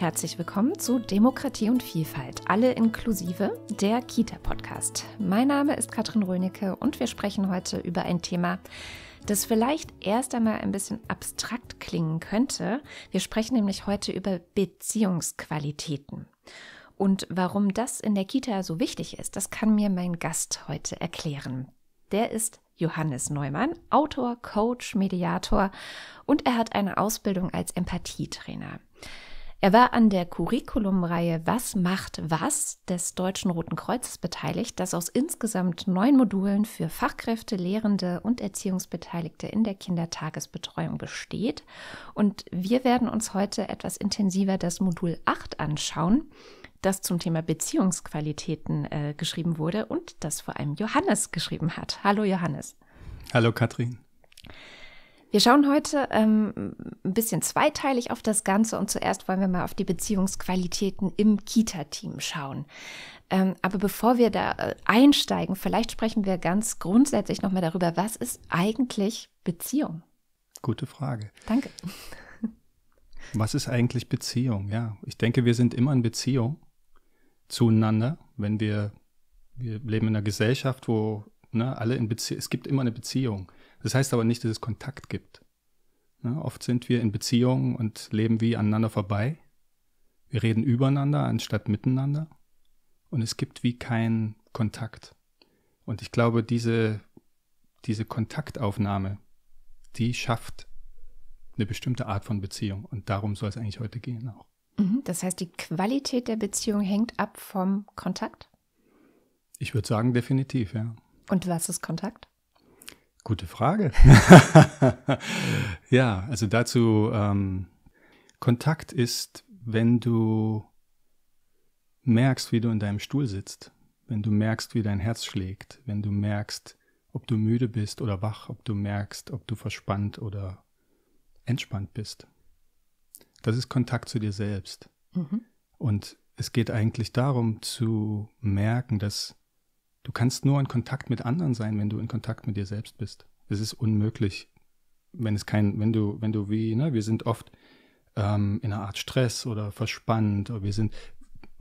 Herzlich willkommen zu Demokratie und Vielfalt, alle inklusive, der Kita-Podcast. Mein Name ist Katrin Rönecke und wir sprechen heute über ein Thema, das vielleicht erst einmal ein bisschen abstrakt klingen könnte. Wir sprechen nämlich heute über Beziehungsqualitäten. Und warum das in der Kita so wichtig ist, das kann mir mein Gast heute erklären. Der ist Johannes Neumann, Autor, Coach, Mediator und er hat eine Ausbildung als Empathietrainer. Er war an der Curriculumreihe Was macht was des Deutschen Roten Kreuzes beteiligt, das aus insgesamt neun Modulen für Fachkräfte, Lehrende und Erziehungsbeteiligte in der Kindertagesbetreuung besteht. Und wir werden uns heute etwas intensiver das Modul 8 anschauen das zum Thema Beziehungsqualitäten äh, geschrieben wurde und das vor allem Johannes geschrieben hat. Hallo Johannes. Hallo Katrin. Wir schauen heute ähm, ein bisschen zweiteilig auf das Ganze und zuerst wollen wir mal auf die Beziehungsqualitäten im Kita-Team schauen. Ähm, aber bevor wir da äh, einsteigen, vielleicht sprechen wir ganz grundsätzlich nochmal darüber, was ist eigentlich Beziehung? Gute Frage. Danke. Was ist eigentlich Beziehung? Ja, ich denke, wir sind immer in Beziehung zueinander, wenn wir, wir leben in einer Gesellschaft, wo ne, alle in Beziehung, es gibt immer eine Beziehung. Das heißt aber nicht, dass es Kontakt gibt. Ne? Oft sind wir in Beziehungen und leben wie aneinander vorbei. Wir reden übereinander anstatt miteinander. Und es gibt wie keinen Kontakt. Und ich glaube, diese, diese Kontaktaufnahme, die schafft eine bestimmte Art von Beziehung. Und darum soll es eigentlich heute gehen auch. Mhm. Das heißt, die Qualität der Beziehung hängt ab vom Kontakt? Ich würde sagen, definitiv, ja. Und was ist Kontakt? Gute Frage. ja, also dazu, ähm, Kontakt ist, wenn du merkst, wie du in deinem Stuhl sitzt, wenn du merkst, wie dein Herz schlägt, wenn du merkst, ob du müde bist oder wach, ob du merkst, ob du verspannt oder entspannt bist. Das ist Kontakt zu dir selbst. Mhm. Und es geht eigentlich darum zu merken, dass Du kannst nur in Kontakt mit anderen sein, wenn du in Kontakt mit dir selbst bist. Es ist unmöglich, wenn es kein, wenn du, wenn du wie, ne, wir sind oft ähm, in einer Art Stress oder verspannt oder wir sind,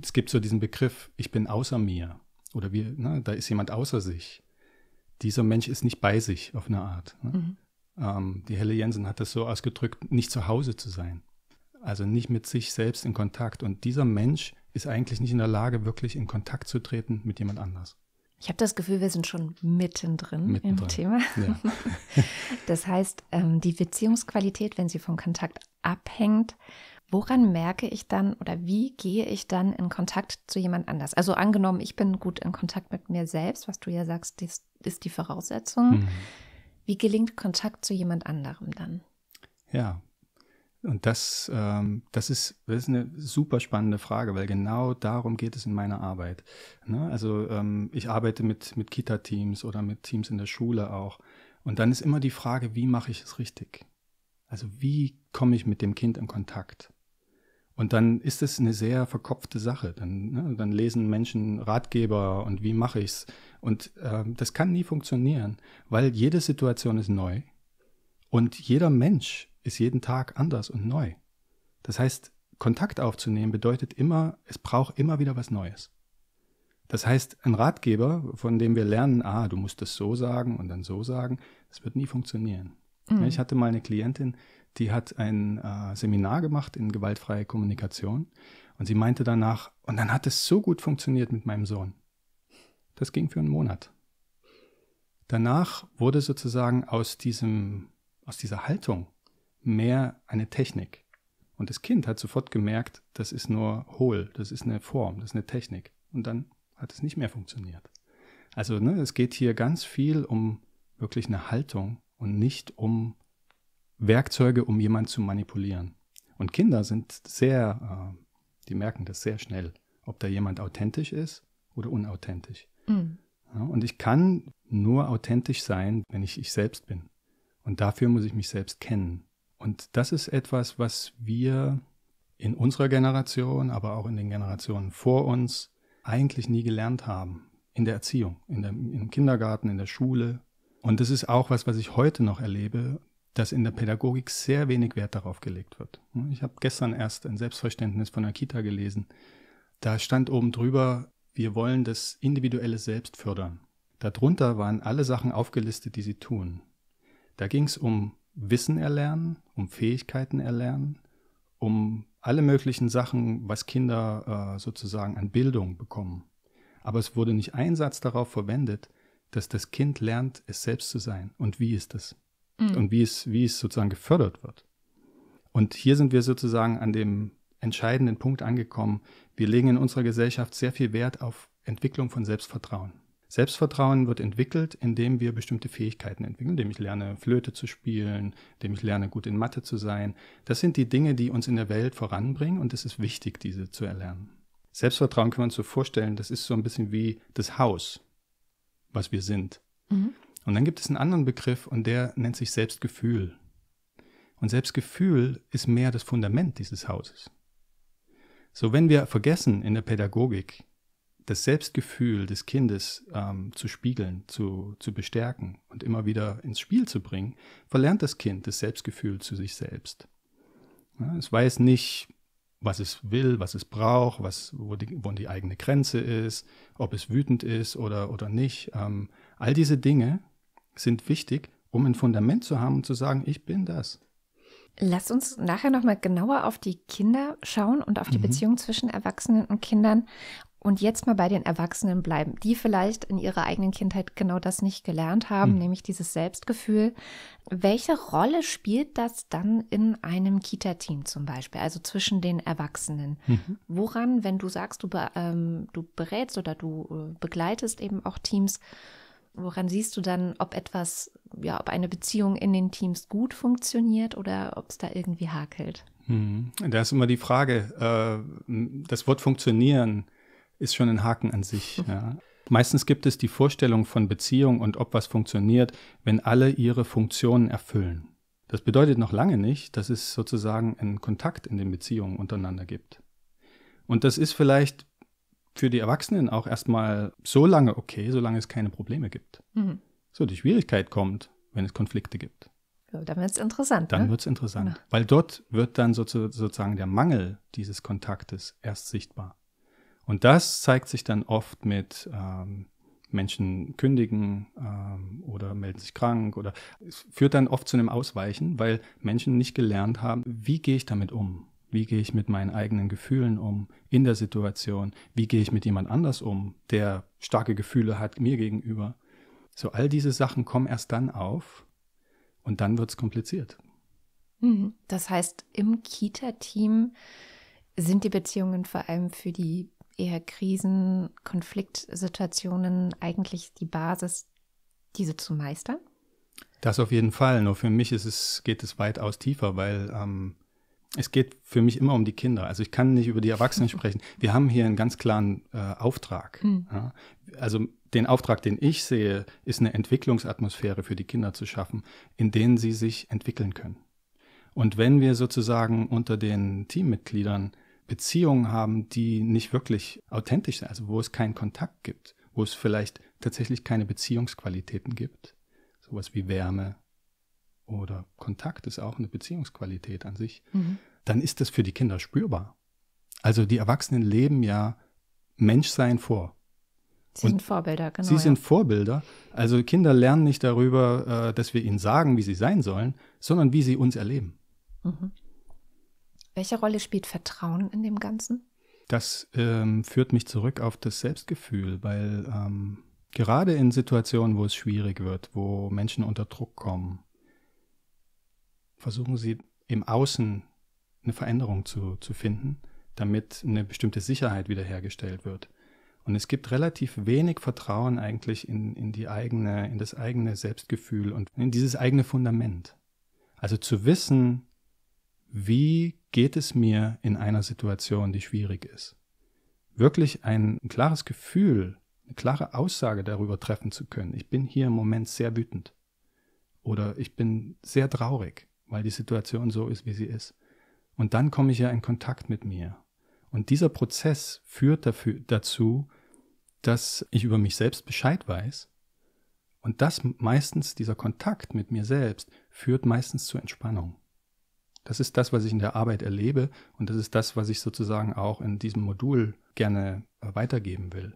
es gibt so diesen Begriff, ich bin außer mir oder wir, ne, da ist jemand außer sich. Dieser Mensch ist nicht bei sich auf eine Art. Ne? Mhm. Ähm, die Helle Jensen hat das so ausgedrückt, nicht zu Hause zu sein. Also nicht mit sich selbst in Kontakt. Und dieser Mensch ist eigentlich nicht in der Lage, wirklich in Kontakt zu treten mit jemand anders. Ich habe das Gefühl, wir sind schon mittendrin, mittendrin. im Thema. Ja. das heißt, ähm, die Beziehungsqualität, wenn sie vom Kontakt abhängt, woran merke ich dann oder wie gehe ich dann in Kontakt zu jemand anders? Also angenommen, ich bin gut in Kontakt mit mir selbst, was du ja sagst, das ist die Voraussetzung. Mhm. Wie gelingt Kontakt zu jemand anderem dann? Ja, und das, ähm, das, ist, das ist eine super spannende Frage, weil genau darum geht es in meiner Arbeit. Ne? Also ähm, ich arbeite mit, mit Kita-Teams oder mit Teams in der Schule auch. Und dann ist immer die Frage, wie mache ich es richtig? Also wie komme ich mit dem Kind in Kontakt? Und dann ist es eine sehr verkopfte Sache. Dann, ne? dann lesen Menschen Ratgeber und wie mache ich's? Und ähm, das kann nie funktionieren, weil jede Situation ist neu und jeder Mensch ist jeden Tag anders und neu. Das heißt, Kontakt aufzunehmen bedeutet immer, es braucht immer wieder was Neues. Das heißt, ein Ratgeber, von dem wir lernen, ah, du musst es so sagen und dann so sagen, das wird nie funktionieren. Mhm. Ich hatte mal eine Klientin, die hat ein äh, Seminar gemacht in gewaltfreie Kommunikation und sie meinte danach, und dann hat es so gut funktioniert mit meinem Sohn. Das ging für einen Monat. Danach wurde sozusagen aus diesem, aus dieser Haltung, mehr eine Technik. Und das Kind hat sofort gemerkt, das ist nur hohl, das ist eine Form, das ist eine Technik. Und dann hat es nicht mehr funktioniert. Also ne, es geht hier ganz viel um wirklich eine Haltung und nicht um Werkzeuge, um jemanden zu manipulieren. Und Kinder sind sehr, äh, die merken das sehr schnell, ob da jemand authentisch ist oder unauthentisch. Mhm. Ja, und ich kann nur authentisch sein, wenn ich ich selbst bin. Und dafür muss ich mich selbst kennen. Und das ist etwas, was wir in unserer Generation, aber auch in den Generationen vor uns eigentlich nie gelernt haben. In der Erziehung, in der, im Kindergarten, in der Schule. Und das ist auch was, was ich heute noch erlebe, dass in der Pädagogik sehr wenig Wert darauf gelegt wird. Ich habe gestern erst ein Selbstverständnis von Akita gelesen. Da stand oben drüber, wir wollen das individuelle Selbst fördern. Darunter waren alle Sachen aufgelistet, die sie tun. Da ging es um Wissen erlernen, um Fähigkeiten erlernen, um alle möglichen Sachen, was Kinder äh, sozusagen an Bildung bekommen. Aber es wurde nicht ein Satz darauf verwendet, dass das Kind lernt, es selbst zu sein und wie ist es mhm. und wie es, wie es sozusagen gefördert wird. Und hier sind wir sozusagen an dem entscheidenden Punkt angekommen. Wir legen in unserer Gesellschaft sehr viel Wert auf Entwicklung von Selbstvertrauen. Selbstvertrauen wird entwickelt, indem wir bestimmte Fähigkeiten entwickeln, indem ich lerne, Flöte zu spielen, indem ich lerne, gut in Mathe zu sein. Das sind die Dinge, die uns in der Welt voranbringen und es ist wichtig, diese zu erlernen. Selbstvertrauen kann man sich so vorstellen, das ist so ein bisschen wie das Haus, was wir sind. Mhm. Und dann gibt es einen anderen Begriff und der nennt sich Selbstgefühl. Und Selbstgefühl ist mehr das Fundament dieses Hauses. So, wenn wir vergessen in der Pädagogik, das Selbstgefühl des Kindes ähm, zu spiegeln, zu, zu bestärken und immer wieder ins Spiel zu bringen, verlernt das Kind das Selbstgefühl zu sich selbst. Ja, es weiß nicht, was es will, was es braucht, was, wo, die, wo die eigene Grenze ist, ob es wütend ist oder, oder nicht. Ähm, all diese Dinge sind wichtig, um ein Fundament zu haben und zu sagen, ich bin das. Lass uns nachher nochmal genauer auf die Kinder schauen und auf die mhm. Beziehung zwischen Erwachsenen und Kindern und jetzt mal bei den Erwachsenen bleiben, die vielleicht in ihrer eigenen Kindheit genau das nicht gelernt haben, mhm. nämlich dieses Selbstgefühl. Welche Rolle spielt das dann in einem Kita-Team zum Beispiel, also zwischen den Erwachsenen? Mhm. Woran, wenn du sagst, du, ähm, du berätst oder du äh, begleitest eben auch Teams, woran siehst du dann, ob etwas, ja, ob eine Beziehung in den Teams gut funktioniert oder ob es da irgendwie hakelt? Mhm. Da ist immer die Frage, äh, das Wort funktionieren ist schon ein Haken an sich. Ja. Meistens gibt es die Vorstellung von Beziehung und ob was funktioniert, wenn alle ihre Funktionen erfüllen. Das bedeutet noch lange nicht, dass es sozusagen einen Kontakt in den Beziehungen untereinander gibt. Und das ist vielleicht für die Erwachsenen auch erstmal so lange okay, solange es keine Probleme gibt. Mhm. So, die Schwierigkeit kommt, wenn es Konflikte gibt. So, dann wird es interessant. Dann ne? wird es interessant. Ja. Weil dort wird dann sozusagen der Mangel dieses Kontaktes erst sichtbar. Und das zeigt sich dann oft mit ähm, Menschen kündigen ähm, oder melden sich krank oder es führt dann oft zu einem Ausweichen, weil Menschen nicht gelernt haben, wie gehe ich damit um? Wie gehe ich mit meinen eigenen Gefühlen um in der Situation? Wie gehe ich mit jemand anders um, der starke Gefühle hat mir gegenüber? So all diese Sachen kommen erst dann auf und dann wird es kompliziert. Mhm. Das heißt, im Kita-Team sind die Beziehungen vor allem für die eher Krisen, Konfliktsituationen eigentlich die Basis, diese zu meistern? Das auf jeden Fall. Nur für mich ist es, geht es weitaus tiefer, weil ähm, es geht für mich immer um die Kinder. Also ich kann nicht über die Erwachsenen sprechen. Wir haben hier einen ganz klaren äh, Auftrag. Mhm. Ja? Also den Auftrag, den ich sehe, ist eine Entwicklungsatmosphäre für die Kinder zu schaffen, in denen sie sich entwickeln können. Und wenn wir sozusagen unter den Teammitgliedern Beziehungen haben, die nicht wirklich authentisch sind, also wo es keinen Kontakt gibt, wo es vielleicht tatsächlich keine Beziehungsqualitäten gibt. Sowas wie Wärme oder Kontakt ist auch eine Beziehungsqualität an sich. Mhm. Dann ist das für die Kinder spürbar. Also die Erwachsenen leben ja Menschsein vor. Sie und sind Vorbilder, genau. Sie sind Vorbilder. Also Kinder lernen nicht darüber, äh, dass wir ihnen sagen, wie sie sein sollen, sondern wie sie uns erleben. Mhm. Welche Rolle spielt Vertrauen in dem Ganzen? Das ähm, führt mich zurück auf das Selbstgefühl, weil ähm, gerade in Situationen, wo es schwierig wird, wo Menschen unter Druck kommen, versuchen sie im Außen eine Veränderung zu, zu finden, damit eine bestimmte Sicherheit wiederhergestellt wird. Und es gibt relativ wenig Vertrauen eigentlich in, in die eigene, in das eigene Selbstgefühl und in dieses eigene Fundament. Also zu wissen, wie geht es mir in einer Situation, die schwierig ist. Wirklich ein klares Gefühl, eine klare Aussage darüber treffen zu können. Ich bin hier im Moment sehr wütend oder ich bin sehr traurig, weil die Situation so ist, wie sie ist. Und dann komme ich ja in Kontakt mit mir. Und dieser Prozess führt dafür, dazu, dass ich über mich selbst Bescheid weiß. Und das meistens, dieser Kontakt mit mir selbst, führt meistens zu Entspannung. Das ist das, was ich in der Arbeit erlebe und das ist das, was ich sozusagen auch in diesem Modul gerne äh, weitergeben will.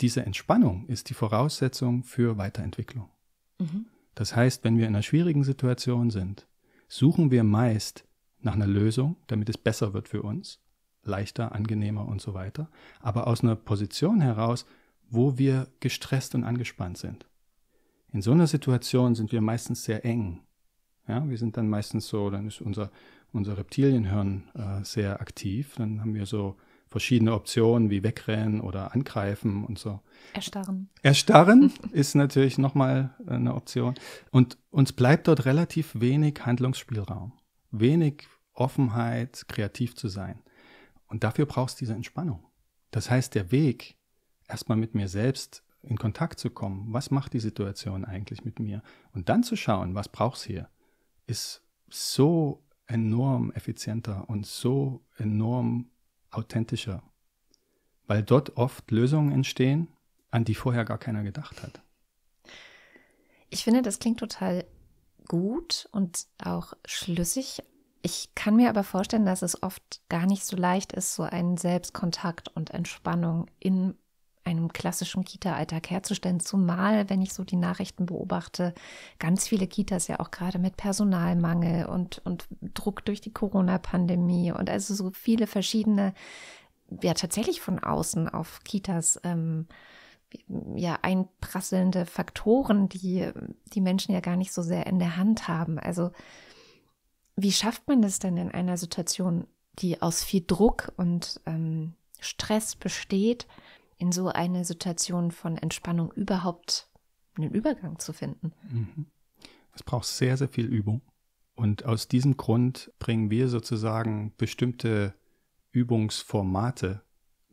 Diese Entspannung ist die Voraussetzung für Weiterentwicklung. Mhm. Das heißt, wenn wir in einer schwierigen Situation sind, suchen wir meist nach einer Lösung, damit es besser wird für uns, leichter, angenehmer und so weiter, aber aus einer Position heraus, wo wir gestresst und angespannt sind. In so einer Situation sind wir meistens sehr eng ja, wir sind dann meistens so, dann ist unser, unser Reptilienhirn äh, sehr aktiv. Dann haben wir so verschiedene Optionen wie wegrennen oder angreifen und so. Erstarren. Erstarren ist natürlich nochmal äh, eine Option. Und uns bleibt dort relativ wenig Handlungsspielraum, wenig Offenheit, kreativ zu sein. Und dafür brauchst du diese Entspannung. Das heißt, der Weg, erstmal mit mir selbst in Kontakt zu kommen, was macht die Situation eigentlich mit mir? Und dann zu schauen, was brauchst du hier? ist so enorm effizienter und so enorm authentischer, weil dort oft Lösungen entstehen, an die vorher gar keiner gedacht hat. Ich finde, das klingt total gut und auch schlüssig. Ich kann mir aber vorstellen, dass es oft gar nicht so leicht ist, so einen Selbstkontakt und Entspannung in einem klassischen Kita-Alltag herzustellen. Zumal, wenn ich so die Nachrichten beobachte, ganz viele Kitas ja auch gerade mit Personalmangel und, und Druck durch die Corona-Pandemie und also so viele verschiedene, ja tatsächlich von außen auf Kitas. Ähm, ja, einprasselnde Faktoren, die die Menschen ja gar nicht so sehr in der Hand haben. Also wie schafft man das denn in einer Situation, die aus viel Druck und ähm, Stress besteht, in so eine Situation von Entspannung überhaupt einen Übergang zu finden. Es mhm. braucht sehr, sehr viel Übung. Und aus diesem Grund bringen wir sozusagen bestimmte Übungsformate,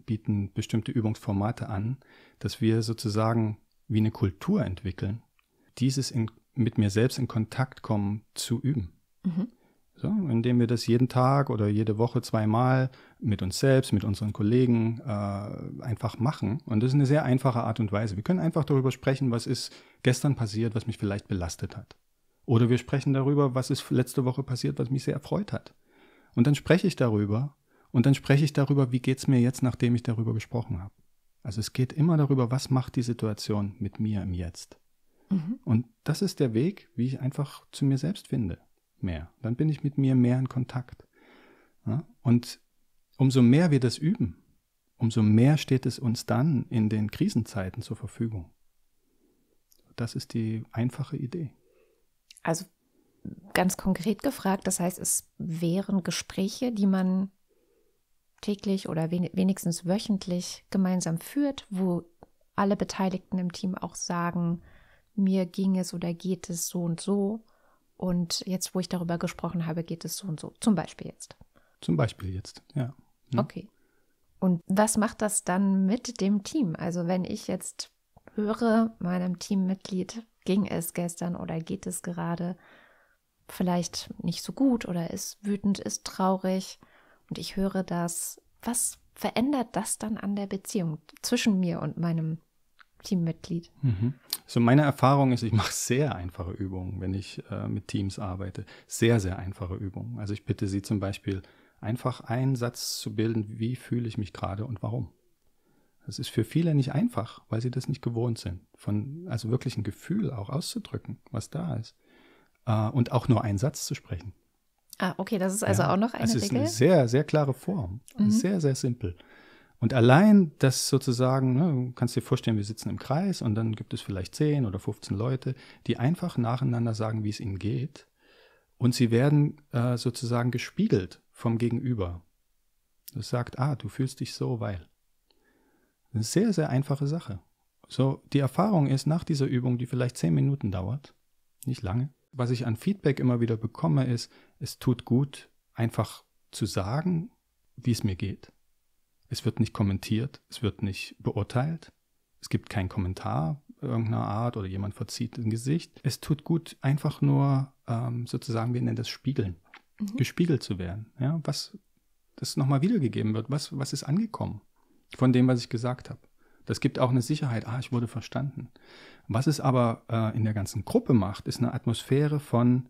bieten bestimmte Übungsformate an, dass wir sozusagen wie eine Kultur entwickeln, dieses in, mit mir selbst in Kontakt kommen zu üben. Mhm. Ne, indem wir das jeden Tag oder jede Woche zweimal mit uns selbst, mit unseren Kollegen äh, einfach machen. Und das ist eine sehr einfache Art und Weise. Wir können einfach darüber sprechen, was ist gestern passiert, was mich vielleicht belastet hat. Oder wir sprechen darüber, was ist letzte Woche passiert, was mich sehr erfreut hat. Und dann spreche ich darüber und dann spreche ich darüber, wie geht es mir jetzt, nachdem ich darüber gesprochen habe. Also es geht immer darüber, was macht die Situation mit mir im Jetzt. Mhm. Und das ist der Weg, wie ich einfach zu mir selbst finde mehr. Dann bin ich mit mir mehr in Kontakt. Ja? Und umso mehr wir das üben, umso mehr steht es uns dann in den Krisenzeiten zur Verfügung. Das ist die einfache Idee. Also ganz konkret gefragt, das heißt, es wären Gespräche, die man täglich oder wenigstens wöchentlich gemeinsam führt, wo alle Beteiligten im Team auch sagen, mir ging es oder geht es so und so. Und jetzt, wo ich darüber gesprochen habe, geht es so und so. Zum Beispiel jetzt. Zum Beispiel jetzt, ja. Hm. Okay. Und was macht das dann mit dem Team? Also wenn ich jetzt höre, meinem Teammitglied ging es gestern oder geht es gerade vielleicht nicht so gut oder ist wütend, ist traurig und ich höre das, was verändert das dann an der Beziehung zwischen mir und meinem Teammitglied? Mhm. So meine Erfahrung ist, ich mache sehr einfache Übungen, wenn ich äh, mit Teams arbeite. Sehr, sehr einfache Übungen. Also ich bitte Sie zum Beispiel, einfach einen Satz zu bilden, wie fühle ich mich gerade und warum. Das ist für viele nicht einfach, weil sie das nicht gewohnt sind, von also wirklich ein Gefühl auch auszudrücken, was da ist. Äh, und auch nur einen Satz zu sprechen. Ah, okay, das ist also ja, auch noch eine Regel. Es ist Regel? eine sehr, sehr klare Form. Mhm. Sehr, sehr simpel. Und allein das sozusagen, ne, du kannst dir vorstellen, wir sitzen im Kreis und dann gibt es vielleicht 10 oder 15 Leute, die einfach nacheinander sagen, wie es ihnen geht. Und sie werden äh, sozusagen gespiegelt vom Gegenüber. Das sagt, ah, du fühlst dich so, weil. Eine sehr, sehr einfache Sache. So, die Erfahrung ist nach dieser Übung, die vielleicht 10 Minuten dauert, nicht lange. Was ich an Feedback immer wieder bekomme, ist, es tut gut, einfach zu sagen, wie es mir geht. Es wird nicht kommentiert, es wird nicht beurteilt, es gibt keinen Kommentar irgendeiner Art oder jemand verzieht ein Gesicht. Es tut gut, einfach nur ähm, sozusagen, wir nennen das Spiegeln, mhm. gespiegelt zu werden. Ja, was das nochmal wiedergegeben wird, was, was ist angekommen von dem, was ich gesagt habe. Das gibt auch eine Sicherheit, ah, ich wurde verstanden. Was es aber äh, in der ganzen Gruppe macht, ist eine Atmosphäre von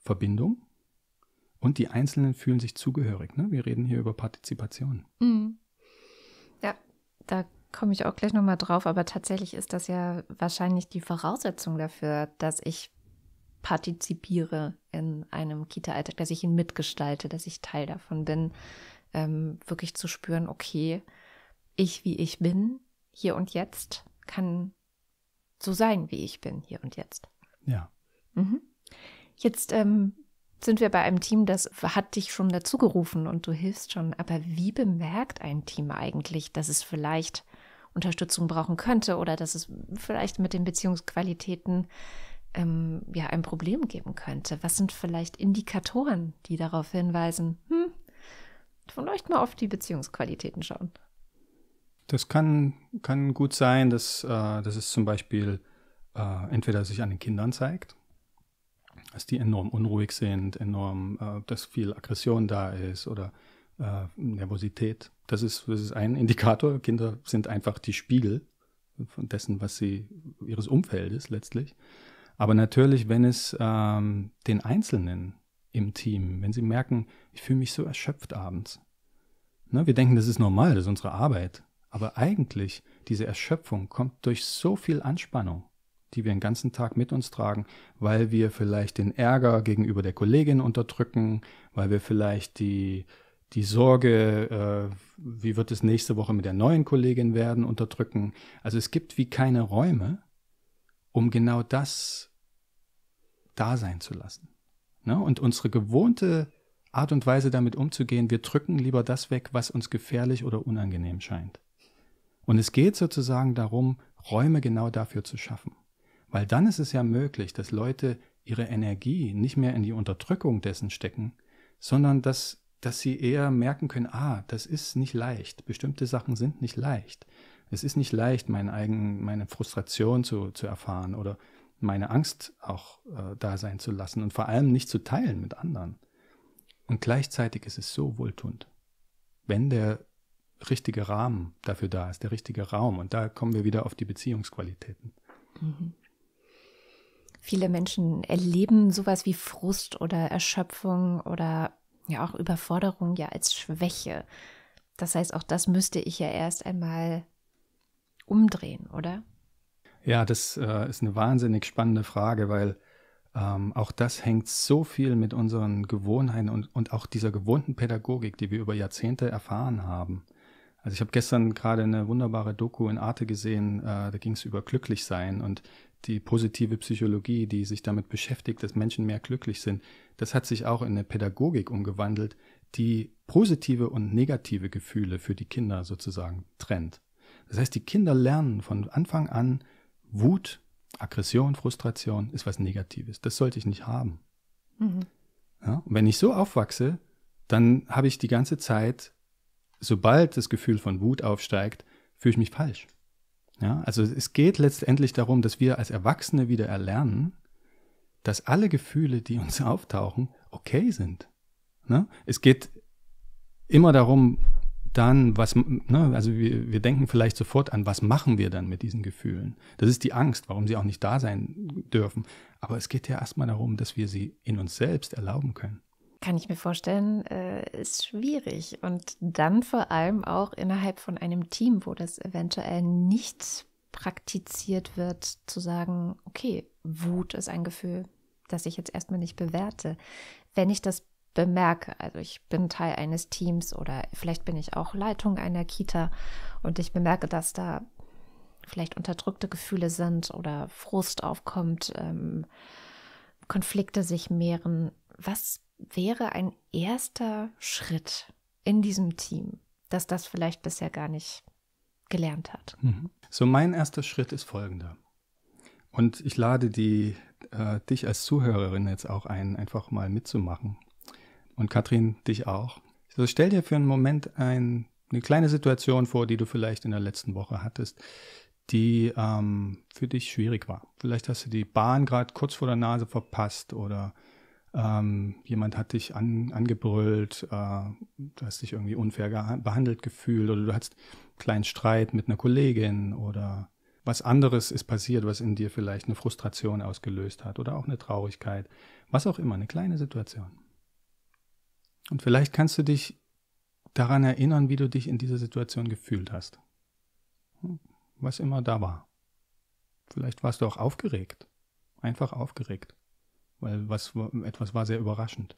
Verbindung und die Einzelnen fühlen sich zugehörig. Ne? Wir reden hier über Partizipation. Mhm da komme ich auch gleich nochmal drauf, aber tatsächlich ist das ja wahrscheinlich die Voraussetzung dafür, dass ich partizipiere in einem Kita-Alltag, dass ich ihn mitgestalte, dass ich Teil davon bin, ähm, wirklich zu spüren, okay, ich wie ich bin, hier und jetzt, kann so sein, wie ich bin, hier und jetzt. Ja. Mhm. Jetzt ähm, sind wir bei einem Team, das hat dich schon dazu gerufen und du hilfst schon. Aber wie bemerkt ein Team eigentlich, dass es vielleicht Unterstützung brauchen könnte oder dass es vielleicht mit den Beziehungsqualitäten ähm, ja ein Problem geben könnte? Was sind vielleicht Indikatoren, die darauf hinweisen, hm, vielleicht mal auf die Beziehungsqualitäten schauen? Das kann, kann gut sein, dass, äh, dass es zum Beispiel äh, entweder sich an den Kindern zeigt dass die enorm unruhig sind, enorm, äh, dass viel Aggression da ist oder äh, Nervosität. Das ist, das ist ein Indikator. Kinder sind einfach die Spiegel von dessen, was sie ihres Umfeldes letztlich. Aber natürlich, wenn es ähm, den Einzelnen im Team, wenn sie merken, ich fühle mich so erschöpft abends. Ne, wir denken, das ist normal, das ist unsere Arbeit. Aber eigentlich, diese Erschöpfung kommt durch so viel Anspannung die wir den ganzen Tag mit uns tragen, weil wir vielleicht den Ärger gegenüber der Kollegin unterdrücken, weil wir vielleicht die, die Sorge, äh, wie wird es nächste Woche mit der neuen Kollegin werden, unterdrücken. Also es gibt wie keine Räume, um genau das da sein zu lassen. Ne? Und unsere gewohnte Art und Weise damit umzugehen, wir drücken lieber das weg, was uns gefährlich oder unangenehm scheint. Und es geht sozusagen darum, Räume genau dafür zu schaffen. Weil dann ist es ja möglich, dass Leute ihre Energie nicht mehr in die Unterdrückung dessen stecken, sondern dass, dass sie eher merken können, ah, das ist nicht leicht, bestimmte Sachen sind nicht leicht. Es ist nicht leicht, meine, eigenen, meine Frustration zu, zu erfahren oder meine Angst auch äh, da sein zu lassen und vor allem nicht zu teilen mit anderen. Und gleichzeitig ist es so wohltuend, wenn der richtige Rahmen dafür da ist, der richtige Raum. Und da kommen wir wieder auf die Beziehungsqualitäten. Mhm. Viele Menschen erleben sowas wie Frust oder Erschöpfung oder ja auch Überforderung ja als Schwäche. Das heißt, auch das müsste ich ja erst einmal umdrehen, oder? Ja, das äh, ist eine wahnsinnig spannende Frage, weil ähm, auch das hängt so viel mit unseren Gewohnheiten und, und auch dieser gewohnten Pädagogik, die wir über Jahrzehnte erfahren haben. Also ich habe gestern gerade eine wunderbare Doku in Arte gesehen, äh, da ging es über Glücklichsein und die positive Psychologie, die sich damit beschäftigt, dass Menschen mehr glücklich sind, das hat sich auch in eine Pädagogik umgewandelt, die positive und negative Gefühle für die Kinder sozusagen trennt. Das heißt, die Kinder lernen von Anfang an, Wut, Aggression, Frustration ist was Negatives. Das sollte ich nicht haben. Mhm. Ja, und wenn ich so aufwachse, dann habe ich die ganze Zeit, sobald das Gefühl von Wut aufsteigt, fühle ich mich falsch. Ja, also es geht letztendlich darum, dass wir als Erwachsene wieder erlernen, dass alle Gefühle, die uns auftauchen, okay sind. Ne? Es geht immer darum, dann, was, ne, also wir, wir denken vielleicht sofort an, was machen wir dann mit diesen Gefühlen? Das ist die Angst, warum sie auch nicht da sein dürfen. Aber es geht ja erstmal darum, dass wir sie in uns selbst erlauben können kann ich mir vorstellen, äh, ist schwierig. Und dann vor allem auch innerhalb von einem Team, wo das eventuell nicht praktiziert wird, zu sagen, okay, Wut ist ein Gefühl, das ich jetzt erstmal nicht bewerte. Wenn ich das bemerke, also ich bin Teil eines Teams oder vielleicht bin ich auch Leitung einer Kita und ich bemerke, dass da vielleicht unterdrückte Gefühle sind oder Frust aufkommt, ähm, Konflikte sich mehren, was wäre ein erster Schritt in diesem Team, dass das vielleicht bisher gar nicht gelernt hat. Mhm. So, mein erster Schritt ist folgender. Und ich lade die, äh, dich als Zuhörerin jetzt auch ein, einfach mal mitzumachen. Und Katrin, dich auch. So, stell dir für einen Moment ein, eine kleine Situation vor, die du vielleicht in der letzten Woche hattest, die ähm, für dich schwierig war. Vielleicht hast du die Bahn gerade kurz vor der Nase verpasst oder ähm, jemand hat dich an, angebrüllt, äh, du hast dich irgendwie unfair behandelt gefühlt oder du hast einen kleinen Streit mit einer Kollegin oder was anderes ist passiert, was in dir vielleicht eine Frustration ausgelöst hat oder auch eine Traurigkeit, was auch immer, eine kleine Situation. Und vielleicht kannst du dich daran erinnern, wie du dich in dieser Situation gefühlt hast. Hm, was immer da war. Vielleicht warst du auch aufgeregt, einfach aufgeregt weil was, etwas war sehr überraschend.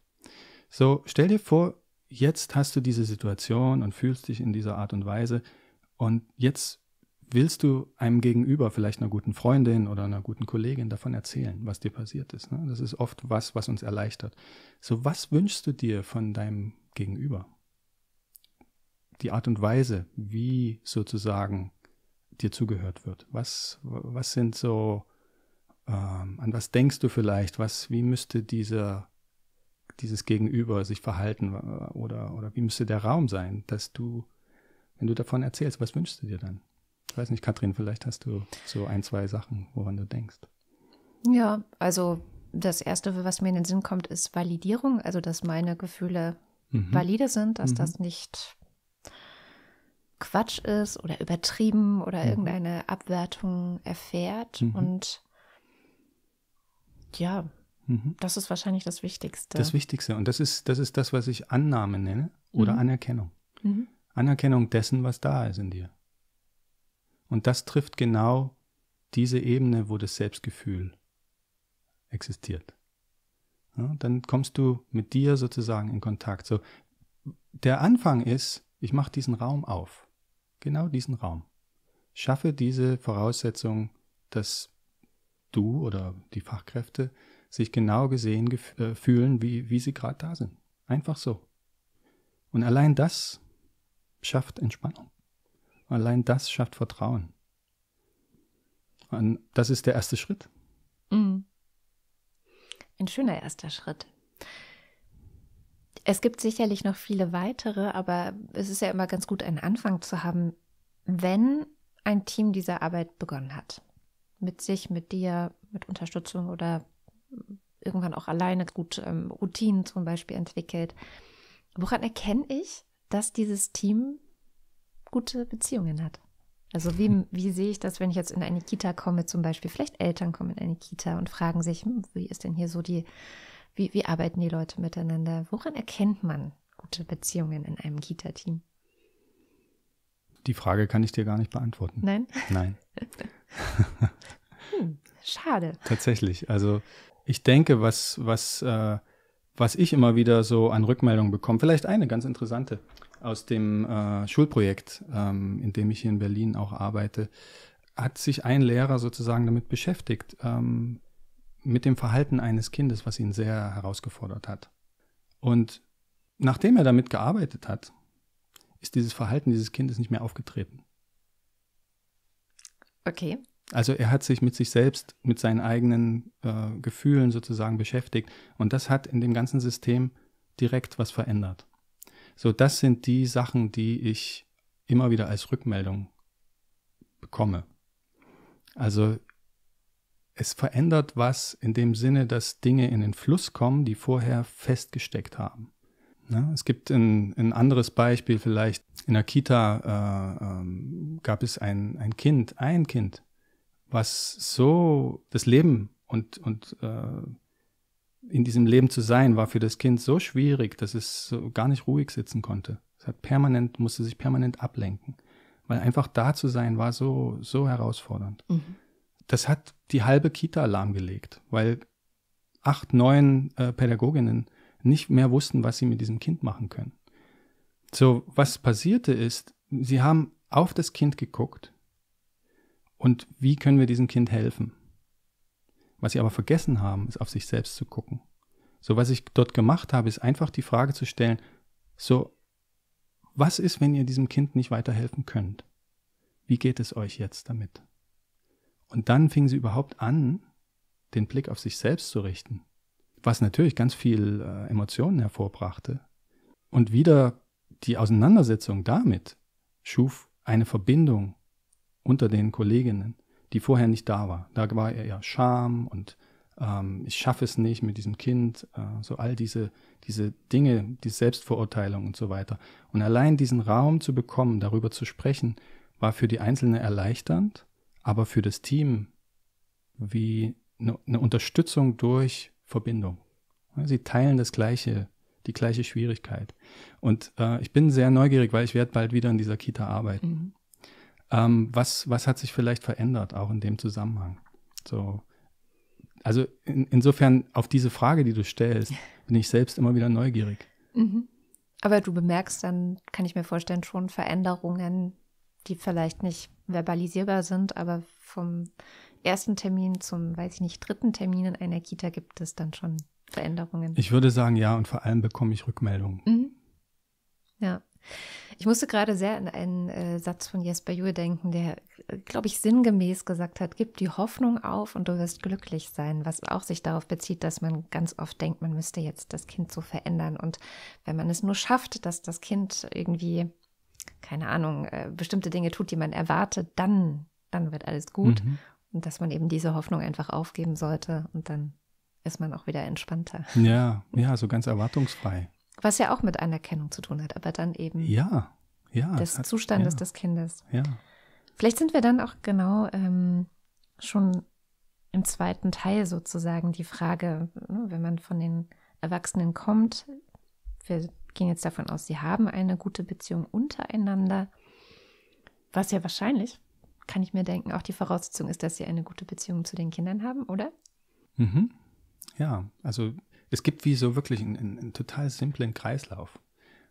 So, stell dir vor, jetzt hast du diese Situation und fühlst dich in dieser Art und Weise und jetzt willst du einem gegenüber, vielleicht einer guten Freundin oder einer guten Kollegin davon erzählen, was dir passiert ist. Ne? Das ist oft was, was uns erleichtert. So, was wünschst du dir von deinem Gegenüber? Die Art und Weise, wie sozusagen dir zugehört wird. Was, was sind so ähm, an was denkst du vielleicht? Was, wie müsste dieser, dieses Gegenüber sich verhalten oder, oder wie müsste der Raum sein, dass du, wenn du davon erzählst, was wünschst du dir dann? Ich weiß nicht, Katrin, vielleicht hast du so ein, zwei Sachen, woran du denkst. Ja, also das Erste, was mir in den Sinn kommt, ist Validierung, also dass meine Gefühle mhm. valide sind, dass mhm. das nicht Quatsch ist oder übertrieben oder mhm. irgendeine Abwertung erfährt mhm. und ja, mhm. das ist wahrscheinlich das Wichtigste. Das Wichtigste. Und das ist, das ist das, was ich Annahme nenne oder mhm. Anerkennung. Mhm. Anerkennung dessen, was da ist in dir. Und das trifft genau diese Ebene, wo das Selbstgefühl existiert. Ja, dann kommst du mit dir sozusagen in Kontakt. So, der Anfang ist, ich mache diesen Raum auf. Genau diesen Raum. Schaffe diese Voraussetzung, dass du oder die Fachkräfte sich genau gesehen äh, fühlen, wie, wie sie gerade da sind. Einfach so. Und allein das schafft Entspannung. Allein das schafft Vertrauen. Und das ist der erste Schritt. Mhm. Ein schöner erster Schritt. Es gibt sicherlich noch viele weitere, aber es ist ja immer ganz gut, einen Anfang zu haben, wenn ein Team diese Arbeit begonnen hat mit sich, mit dir, mit Unterstützung oder irgendwann auch alleine gut ähm, Routinen zum Beispiel entwickelt. Woran erkenne ich, dass dieses Team gute Beziehungen hat? Also wie, wie sehe ich das, wenn ich jetzt in eine Kita komme zum Beispiel? Vielleicht Eltern kommen in eine Kita und fragen sich, hm, wie ist denn hier so die, wie, wie arbeiten die Leute miteinander? Woran erkennt man gute Beziehungen in einem Kita-Team? Die Frage kann ich dir gar nicht beantworten. Nein? Nein. Hm, schade. Tatsächlich. Also ich denke, was, was, äh, was ich immer wieder so an Rückmeldungen bekomme, vielleicht eine ganz interessante aus dem äh, Schulprojekt, ähm, in dem ich hier in Berlin auch arbeite, hat sich ein Lehrer sozusagen damit beschäftigt, ähm, mit dem Verhalten eines Kindes, was ihn sehr herausgefordert hat. Und nachdem er damit gearbeitet hat, ist dieses Verhalten dieses Kindes nicht mehr aufgetreten. Okay. Also er hat sich mit sich selbst, mit seinen eigenen äh, Gefühlen sozusagen beschäftigt und das hat in dem ganzen System direkt was verändert. So, das sind die Sachen, die ich immer wieder als Rückmeldung bekomme. Also es verändert was in dem Sinne, dass Dinge in den Fluss kommen, die vorher festgesteckt haben. Ne? Es gibt ein, ein anderes Beispiel vielleicht. In der Kita äh, ähm, gab es ein, ein Kind, ein Kind, was so das Leben und, und äh, in diesem Leben zu sein, war für das Kind so schwierig, dass es so gar nicht ruhig sitzen konnte. Es hat permanent, musste sich permanent ablenken. Weil einfach da zu sein war so, so herausfordernd. Mhm. Das hat die halbe Kita alarm gelegt, weil acht, neun äh, Pädagoginnen nicht mehr wussten, was sie mit diesem Kind machen können. So, was passierte ist, sie haben auf das Kind geguckt und wie können wir diesem Kind helfen. Was sie aber vergessen haben, ist auf sich selbst zu gucken. So, was ich dort gemacht habe, ist einfach die Frage zu stellen, so, was ist, wenn ihr diesem Kind nicht weiterhelfen könnt? Wie geht es euch jetzt damit? Und dann fingen sie überhaupt an, den Blick auf sich selbst zu richten was natürlich ganz viel äh, Emotionen hervorbrachte. Und wieder die Auseinandersetzung damit schuf eine Verbindung unter den Kolleginnen, die vorher nicht da war. Da war eher Scham und ähm, ich schaffe es nicht mit diesem Kind, äh, so all diese, diese Dinge, die Selbstverurteilung und so weiter. Und allein diesen Raum zu bekommen, darüber zu sprechen, war für die Einzelne erleichternd, aber für das Team wie eine, eine Unterstützung durch Verbindung. Sie teilen das gleiche, die gleiche Schwierigkeit. Und äh, ich bin sehr neugierig, weil ich werde bald wieder in dieser Kita arbeiten. Mhm. Ähm, was, was hat sich vielleicht verändert, auch in dem Zusammenhang? So, also in, insofern auf diese Frage, die du stellst, bin ich selbst immer wieder neugierig. Mhm. Aber du bemerkst dann, kann ich mir vorstellen, schon Veränderungen, die vielleicht nicht verbalisierbar sind, aber vom ersten Termin zum, weiß ich nicht, dritten Termin in einer Kita gibt es dann schon Veränderungen. Ich würde sagen, ja, und vor allem bekomme ich Rückmeldungen. Mhm. Ja. Ich musste gerade sehr an einen äh, Satz von Jesper Juhl denken, der, äh, glaube ich, sinngemäß gesagt hat, gib die Hoffnung auf und du wirst glücklich sein, was auch sich darauf bezieht, dass man ganz oft denkt, man müsste jetzt das Kind so verändern. Und wenn man es nur schafft, dass das Kind irgendwie, keine Ahnung, äh, bestimmte Dinge tut, die man erwartet, dann, dann wird alles gut. Mhm. Und dass man eben diese Hoffnung einfach aufgeben sollte und dann ist man auch wieder entspannter. Ja, ja, so ganz erwartungsfrei. Was ja auch mit Anerkennung zu tun hat, aber dann eben ja, ja, des hat, Zustandes ja, des Kindes. Ja. Vielleicht sind wir dann auch genau ähm, schon im zweiten Teil sozusagen die Frage, ne, wenn man von den Erwachsenen kommt, wir gehen jetzt davon aus, sie haben eine gute Beziehung untereinander, was ja wahrscheinlich kann ich mir denken, auch die Voraussetzung ist, dass sie eine gute Beziehung zu den Kindern haben, oder? Mhm. Ja, also es gibt wie so wirklich einen, einen, einen total simplen Kreislauf.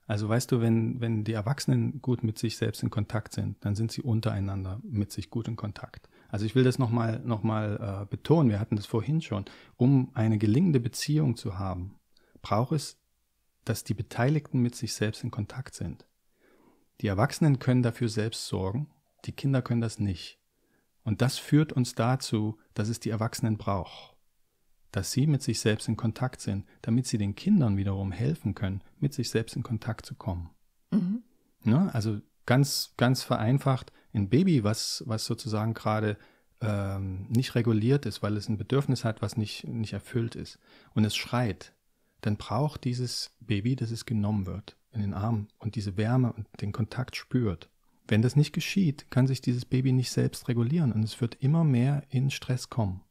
Also weißt du, wenn, wenn die Erwachsenen gut mit sich selbst in Kontakt sind, dann sind sie untereinander mit sich gut in Kontakt. Also ich will das nochmal noch mal, äh, betonen, wir hatten das vorhin schon. Um eine gelingende Beziehung zu haben, braucht es, dass die Beteiligten mit sich selbst in Kontakt sind. Die Erwachsenen können dafür selbst sorgen die Kinder können das nicht. Und das führt uns dazu, dass es die Erwachsenen braucht. Dass sie mit sich selbst in Kontakt sind, damit sie den Kindern wiederum helfen können, mit sich selbst in Kontakt zu kommen. Mhm. Ne? Also ganz, ganz vereinfacht, ein Baby, was, was sozusagen gerade ähm, nicht reguliert ist, weil es ein Bedürfnis hat, was nicht, nicht erfüllt ist, und es schreit, dann braucht dieses Baby, dass es genommen wird in den Arm und diese Wärme und den Kontakt spürt. Wenn das nicht geschieht, kann sich dieses Baby nicht selbst regulieren und es wird immer mehr in Stress kommen.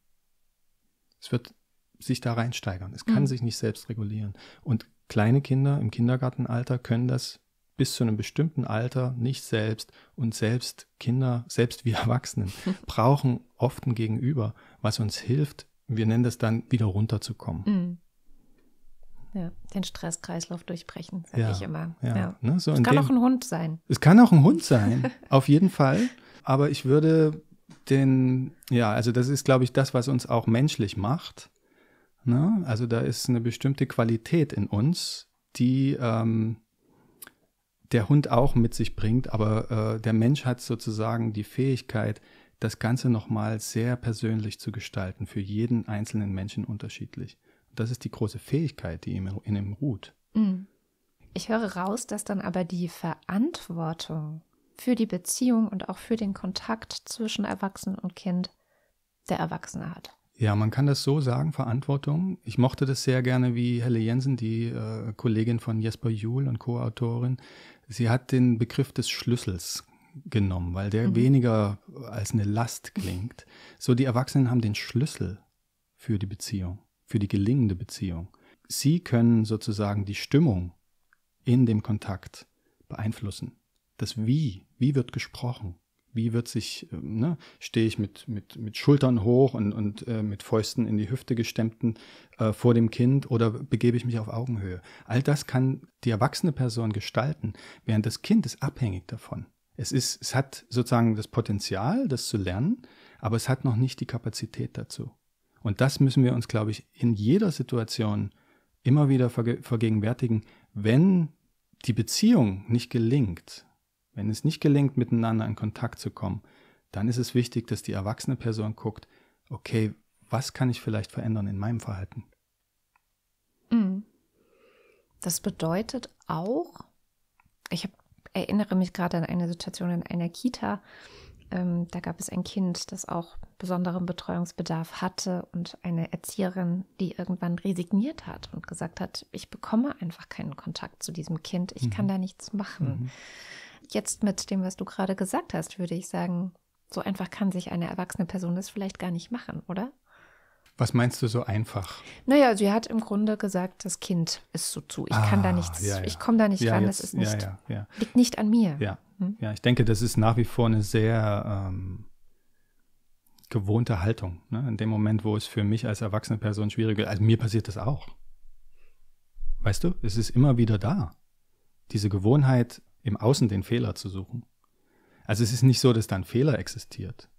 Es wird sich da reinsteigern. Es kann mhm. sich nicht selbst regulieren. Und kleine Kinder im Kindergartenalter können das bis zu einem bestimmten Alter nicht selbst und selbst Kinder, selbst wir Erwachsenen brauchen oft ein Gegenüber, was uns hilft, wir nennen das dann wieder runterzukommen. Mhm ja, den Stresskreislauf durchbrechen, sage ja, ich immer. Ja, ne, so es kann dem, auch ein Hund sein. Es kann auch ein Hund sein, auf jeden Fall. Aber ich würde den, ja, also das ist, glaube ich, das, was uns auch menschlich macht. Ne? Also da ist eine bestimmte Qualität in uns, die ähm, der Hund auch mit sich bringt, aber äh, der Mensch hat sozusagen die Fähigkeit, das Ganze nochmal sehr persönlich zu gestalten, für jeden einzelnen Menschen unterschiedlich das ist die große Fähigkeit, die in, ihm ruht. Mm. Ich höre raus, dass dann aber die Verantwortung für die Beziehung und auch für den Kontakt zwischen Erwachsenen und Kind der Erwachsene hat. Ja, man kann das so sagen, Verantwortung. Ich mochte das sehr gerne, wie Helle Jensen, die äh, Kollegin von Jesper Juhl und Co-Autorin, sie hat den Begriff des Schlüssels genommen, weil der mhm. weniger als eine Last klingt. So, die Erwachsenen haben den Schlüssel für die Beziehung für die gelingende Beziehung. Sie können sozusagen die Stimmung in dem Kontakt beeinflussen. Das Wie, wie wird gesprochen, wie wird sich, äh, ne, stehe ich mit, mit, mit Schultern hoch und, und äh, mit Fäusten in die Hüfte gestemmten äh, vor dem Kind oder begebe ich mich auf Augenhöhe? All das kann die erwachsene Person gestalten, während das Kind ist abhängig davon. Es, ist, es hat sozusagen das Potenzial, das zu lernen, aber es hat noch nicht die Kapazität dazu. Und das müssen wir uns, glaube ich, in jeder Situation immer wieder vergegenwärtigen, wenn die Beziehung nicht gelingt, wenn es nicht gelingt, miteinander in Kontakt zu kommen, dann ist es wichtig, dass die erwachsene Person guckt, okay, was kann ich vielleicht verändern in meinem Verhalten? Mhm. Das bedeutet auch, ich hab, erinnere mich gerade an eine Situation in einer Kita, ähm, da gab es ein Kind, das auch besonderen Betreuungsbedarf hatte und eine Erzieherin, die irgendwann resigniert hat und gesagt hat, ich bekomme einfach keinen Kontakt zu diesem Kind, ich mhm. kann da nichts machen. Mhm. Jetzt mit dem, was du gerade gesagt hast, würde ich sagen, so einfach kann sich eine erwachsene Person das vielleicht gar nicht machen, oder? Was meinst du so einfach? Naja, sie hat im Grunde gesagt, das Kind ist so zu. Ich ah, kann da ah, nichts, ja, ja. ich komme da nicht ja, ran, jetzt, das ist nicht, liegt nicht an mir. Ja. Hm? ja, ich denke, das ist nach wie vor eine sehr ähm, gewohnte Haltung. Ne? In dem Moment, wo es für mich als erwachsene Person schwieriger ist, also mir passiert das auch. Weißt du, es ist immer wieder da. Diese Gewohnheit, im Außen den Fehler zu suchen. Also es ist nicht so, dass da ein Fehler existiert.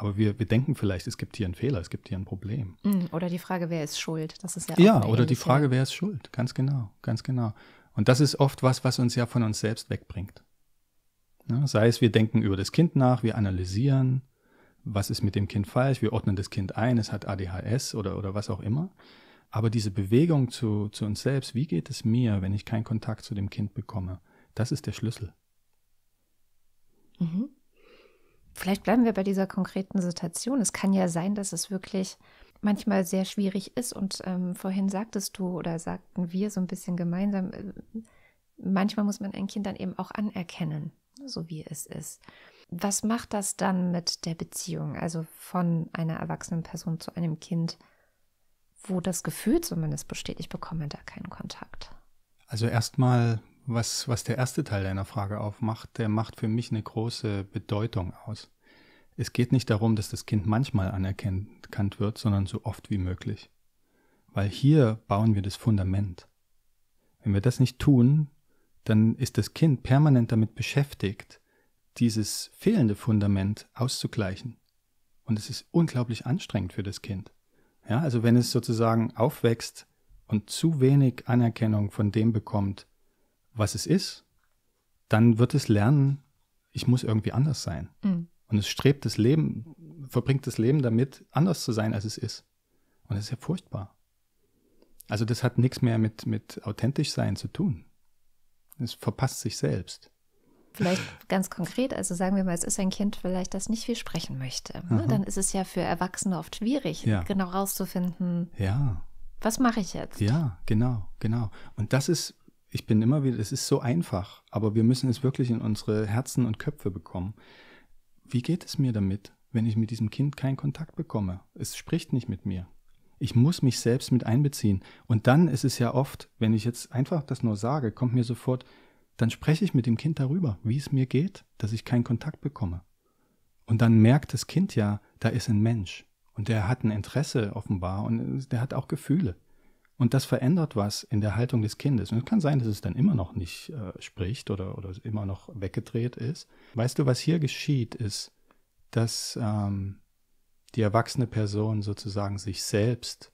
Aber wir, wir denken vielleicht, es gibt hier einen Fehler, es gibt hier ein Problem. Mm, oder die Frage, wer ist schuld? Das ist ja. auch ja, oder die Frage, wer ist schuld? Ganz genau, ganz genau. Und das ist oft was, was uns ja von uns selbst wegbringt. Ne? Sei es, wir denken über das Kind nach, wir analysieren, was ist mit dem Kind falsch, wir ordnen das Kind ein, es hat ADHS oder, oder was auch immer. Aber diese Bewegung zu, zu uns selbst, wie geht es mir, wenn ich keinen Kontakt zu dem Kind bekomme, das ist der Schlüssel. Mhm. Vielleicht bleiben wir bei dieser konkreten Situation. Es kann ja sein, dass es wirklich manchmal sehr schwierig ist. Und ähm, vorhin sagtest du oder sagten wir so ein bisschen gemeinsam, äh, manchmal muss man ein Kind dann eben auch anerkennen, so wie es ist. Was macht das dann mit der Beziehung, also von einer erwachsenen Person zu einem Kind, wo das Gefühl zumindest besteht, ich bekomme da keinen Kontakt? Also erstmal was, was der erste Teil deiner Frage aufmacht, der macht für mich eine große Bedeutung aus. Es geht nicht darum, dass das Kind manchmal anerkannt wird, sondern so oft wie möglich. Weil hier bauen wir das Fundament. Wenn wir das nicht tun, dann ist das Kind permanent damit beschäftigt, dieses fehlende Fundament auszugleichen. Und es ist unglaublich anstrengend für das Kind. Ja, also wenn es sozusagen aufwächst und zu wenig Anerkennung von dem bekommt, was es ist, dann wird es lernen, ich muss irgendwie anders sein. Mhm. Und es strebt das Leben, verbringt das Leben damit, anders zu sein, als es ist. Und das ist ja furchtbar. Also das hat nichts mehr mit, mit authentisch sein zu tun. Es verpasst sich selbst. Vielleicht ganz konkret, also sagen wir mal, es ist ein Kind vielleicht, das nicht viel sprechen möchte. Ne? Dann ist es ja für Erwachsene oft schwierig, ja. genau rauszufinden. Ja. Was mache ich jetzt? Ja, genau, genau. Und das ist ich bin immer wieder, es ist so einfach, aber wir müssen es wirklich in unsere Herzen und Köpfe bekommen. Wie geht es mir damit, wenn ich mit diesem Kind keinen Kontakt bekomme? Es spricht nicht mit mir. Ich muss mich selbst mit einbeziehen. Und dann ist es ja oft, wenn ich jetzt einfach das nur sage, kommt mir sofort, dann spreche ich mit dem Kind darüber, wie es mir geht, dass ich keinen Kontakt bekomme. Und dann merkt das Kind ja, da ist ein Mensch und der hat ein Interesse offenbar und der hat auch Gefühle. Und das verändert was in der Haltung des Kindes. Und es kann sein, dass es dann immer noch nicht äh, spricht oder, oder immer noch weggedreht ist. Weißt du, was hier geschieht, ist, dass ähm, die erwachsene Person sozusagen sich selbst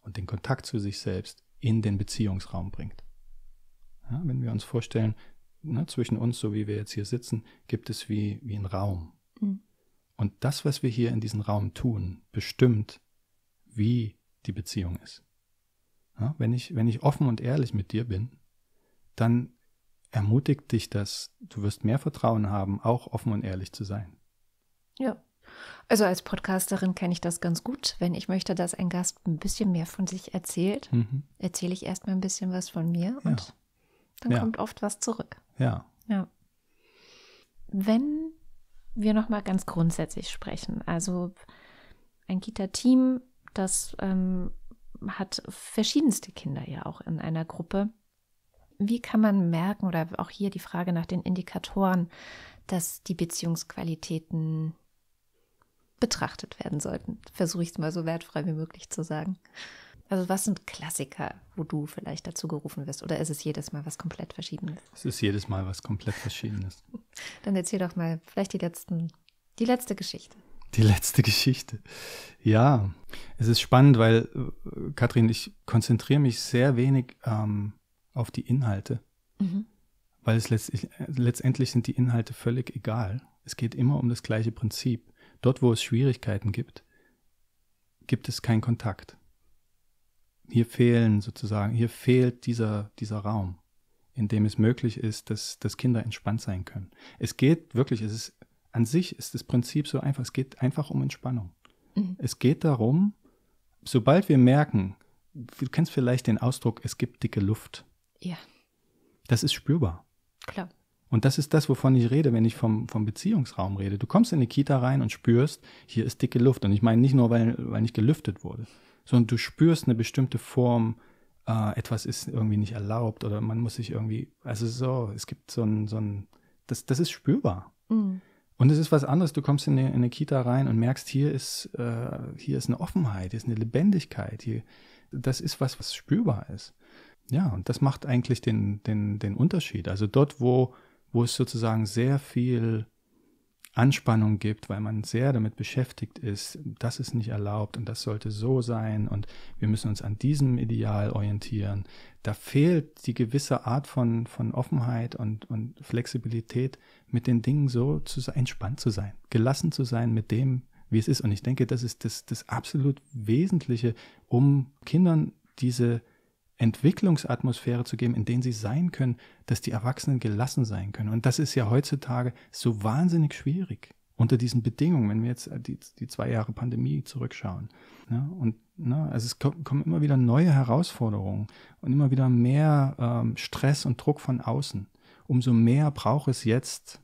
und den Kontakt zu sich selbst in den Beziehungsraum bringt. Ja, wenn wir uns vorstellen, ne, zwischen uns, so wie wir jetzt hier sitzen, gibt es wie, wie einen Raum. Mhm. Und das, was wir hier in diesem Raum tun, bestimmt, wie die Beziehung ist. Ja, wenn, ich, wenn ich offen und ehrlich mit dir bin, dann ermutigt dich das, du wirst mehr Vertrauen haben, auch offen und ehrlich zu sein. Ja. Also als Podcasterin kenne ich das ganz gut. Wenn ich möchte, dass ein Gast ein bisschen mehr von sich erzählt, mhm. erzähle ich erstmal ein bisschen was von mir und dann ja. kommt oft was zurück. Ja. Ja. Wenn wir nochmal ganz grundsätzlich sprechen, also ein Kita-Team, das ähm, hat verschiedenste Kinder ja auch in einer Gruppe. Wie kann man merken, oder auch hier die Frage nach den Indikatoren, dass die Beziehungsqualitäten betrachtet werden sollten? Versuche ich es mal so wertfrei wie möglich zu sagen. Also was sind Klassiker, wo du vielleicht dazu gerufen wirst? Oder ist es jedes Mal was komplett Verschiedenes? Es ist jedes Mal was komplett Verschiedenes. Dann erzähl doch mal vielleicht die, letzten, die letzte Geschichte die letzte Geschichte. Ja, es ist spannend, weil, äh, Kathrin, ich konzentriere mich sehr wenig ähm, auf die Inhalte. Mhm. Weil es letztlich, äh, letztendlich sind die Inhalte völlig egal. Es geht immer um das gleiche Prinzip. Dort, wo es Schwierigkeiten gibt, gibt es keinen Kontakt. Hier fehlen sozusagen, hier fehlt dieser, dieser Raum, in dem es möglich ist, dass, dass Kinder entspannt sein können. Es geht wirklich, es ist an sich ist das Prinzip so einfach. Es geht einfach um Entspannung. Mhm. Es geht darum, sobald wir merken, du kennst vielleicht den Ausdruck, es gibt dicke Luft. Ja. Das ist spürbar. Klar. Und das ist das, wovon ich rede, wenn ich vom, vom Beziehungsraum rede. Du kommst in die Kita rein und spürst, hier ist dicke Luft. Und ich meine nicht nur, weil, weil nicht gelüftet wurde, sondern du spürst eine bestimmte Form, äh, etwas ist irgendwie nicht erlaubt oder man muss sich irgendwie, also so, es gibt so ein, so ein das, das ist spürbar. Mhm. Und es ist was anderes, du kommst in eine, in eine Kita rein und merkst, hier ist, äh, hier ist eine Offenheit, hier ist eine Lebendigkeit, hier, das ist was, was spürbar ist. Ja, und das macht eigentlich den, den, den Unterschied. Also dort, wo, wo es sozusagen sehr viel Anspannung gibt, weil man sehr damit beschäftigt ist, das ist nicht erlaubt und das sollte so sein und wir müssen uns an diesem Ideal orientieren. Da fehlt die gewisse Art von, von Offenheit und, und Flexibilität, mit den Dingen so zu entspannt zu sein, gelassen zu sein mit dem, wie es ist. Und ich denke, das ist das, das absolut Wesentliche, um Kindern diese Entwicklungsatmosphäre zu geben, in denen sie sein können, dass die Erwachsenen gelassen sein können. Und das ist ja heutzutage so wahnsinnig schwierig unter diesen Bedingungen, wenn wir jetzt äh, die, die zwei Jahre Pandemie zurückschauen. Ne? Und ne? also es kommen immer wieder neue Herausforderungen und immer wieder mehr ähm, Stress und Druck von außen. Umso mehr braucht es jetzt,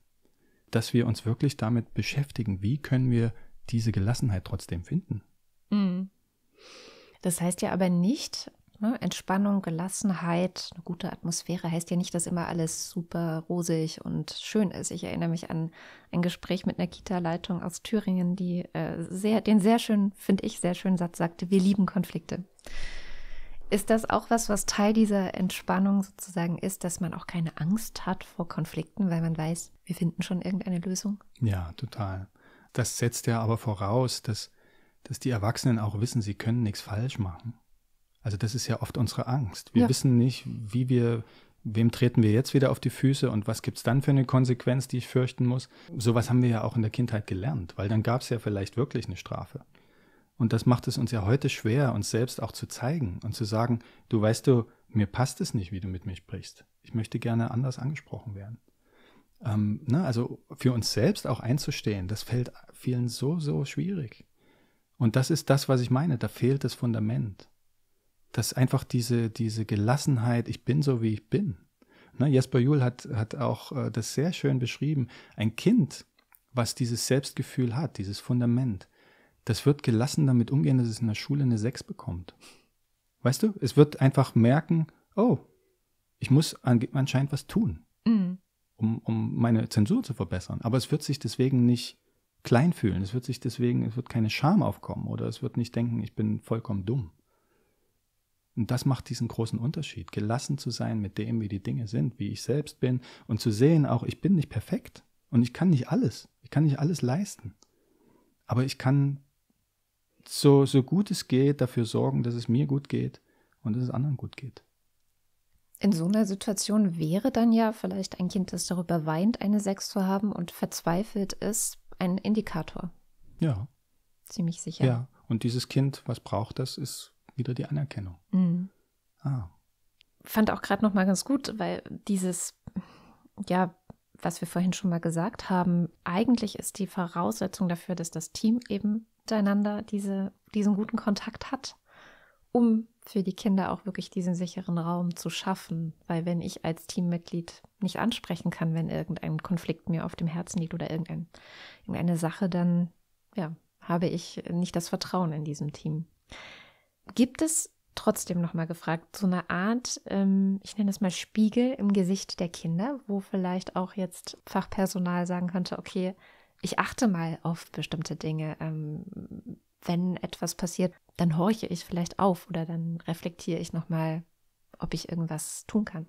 dass wir uns wirklich damit beschäftigen, wie können wir diese Gelassenheit trotzdem finden. Mhm. Das heißt ja aber nicht, Ne, Entspannung, Gelassenheit, eine gute Atmosphäre heißt ja nicht, dass immer alles super rosig und schön ist. Ich erinnere mich an ein Gespräch mit einer Kita-Leitung aus Thüringen, die äh, sehr, den sehr schönen, finde ich, sehr schönen Satz sagte, wir lieben Konflikte. Ist das auch was, was Teil dieser Entspannung sozusagen ist, dass man auch keine Angst hat vor Konflikten, weil man weiß, wir finden schon irgendeine Lösung? Ja, total. Das setzt ja aber voraus, dass, dass die Erwachsenen auch wissen, sie können nichts falsch machen also das ist ja oft unsere Angst. Wir ja. wissen nicht, wie wir, wem treten wir jetzt wieder auf die Füße und was gibt es dann für eine Konsequenz, die ich fürchten muss. Sowas haben wir ja auch in der Kindheit gelernt, weil dann gab es ja vielleicht wirklich eine Strafe. Und das macht es uns ja heute schwer, uns selbst auch zu zeigen und zu sagen, du weißt du, mir passt es nicht, wie du mit mir sprichst. Ich möchte gerne anders angesprochen werden. Ähm, ne, also für uns selbst auch einzustehen, das fällt vielen so, so schwierig. Und das ist das, was ich meine. Da fehlt das Fundament dass einfach diese, diese Gelassenheit, ich bin so wie ich bin. Ne, Jesper Juhl hat, hat auch äh, das sehr schön beschrieben. Ein Kind, was dieses Selbstgefühl hat, dieses Fundament, das wird gelassen damit umgehen, dass es in der Schule eine 6 bekommt. Weißt du, es wird einfach merken, oh, ich muss anscheinend was tun, mhm. um, um meine Zensur zu verbessern. Aber es wird sich deswegen nicht klein fühlen. Es wird sich deswegen, es wird keine Scham aufkommen oder es wird nicht denken, ich bin vollkommen dumm. Und das macht diesen großen Unterschied, gelassen zu sein mit dem, wie die Dinge sind, wie ich selbst bin und zu sehen, auch ich bin nicht perfekt und ich kann nicht alles, ich kann nicht alles leisten. Aber ich kann so, so gut es geht dafür sorgen, dass es mir gut geht und dass es anderen gut geht. In so einer Situation wäre dann ja vielleicht ein Kind, das darüber weint, eine Sex zu haben und verzweifelt ist, ein Indikator. Ja. Ziemlich sicher. Ja, und dieses Kind, was braucht das, ist wieder die Anerkennung. Mhm. Ah. Fand auch gerade noch mal ganz gut, weil dieses, ja, was wir vorhin schon mal gesagt haben, eigentlich ist die Voraussetzung dafür, dass das Team eben miteinander diese, diesen guten Kontakt hat, um für die Kinder auch wirklich diesen sicheren Raum zu schaffen. Weil wenn ich als Teammitglied nicht ansprechen kann, wenn irgendein Konflikt mir auf dem Herzen liegt oder irgendein, irgendeine Sache, dann ja, habe ich nicht das Vertrauen in diesem Team gibt es trotzdem nochmal gefragt, so eine Art, ähm, ich nenne es mal Spiegel im Gesicht der Kinder, wo vielleicht auch jetzt Fachpersonal sagen könnte, okay, ich achte mal auf bestimmte Dinge. Ähm, wenn etwas passiert, dann horche ich vielleicht auf oder dann reflektiere ich nochmal, ob ich irgendwas tun kann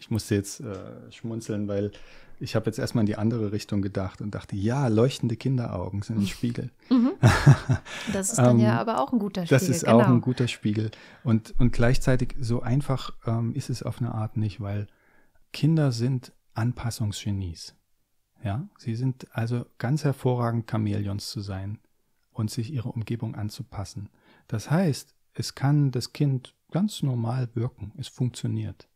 ich musste jetzt äh, schmunzeln, weil ich habe jetzt erstmal in die andere Richtung gedacht und dachte, ja, leuchtende Kinderaugen sind ein mhm. Spiegel. Mhm. Das ist dann ähm, ja aber auch ein guter Spiegel. Das ist genau. auch ein genau. guter Spiegel. Und, und gleichzeitig so einfach ähm, ist es auf eine Art nicht, weil Kinder sind Anpassungsgenies. Ja, sie sind also ganz hervorragend Chamäleons zu sein und sich ihre Umgebung anzupassen. Das heißt, es kann das Kind ganz normal wirken, es funktioniert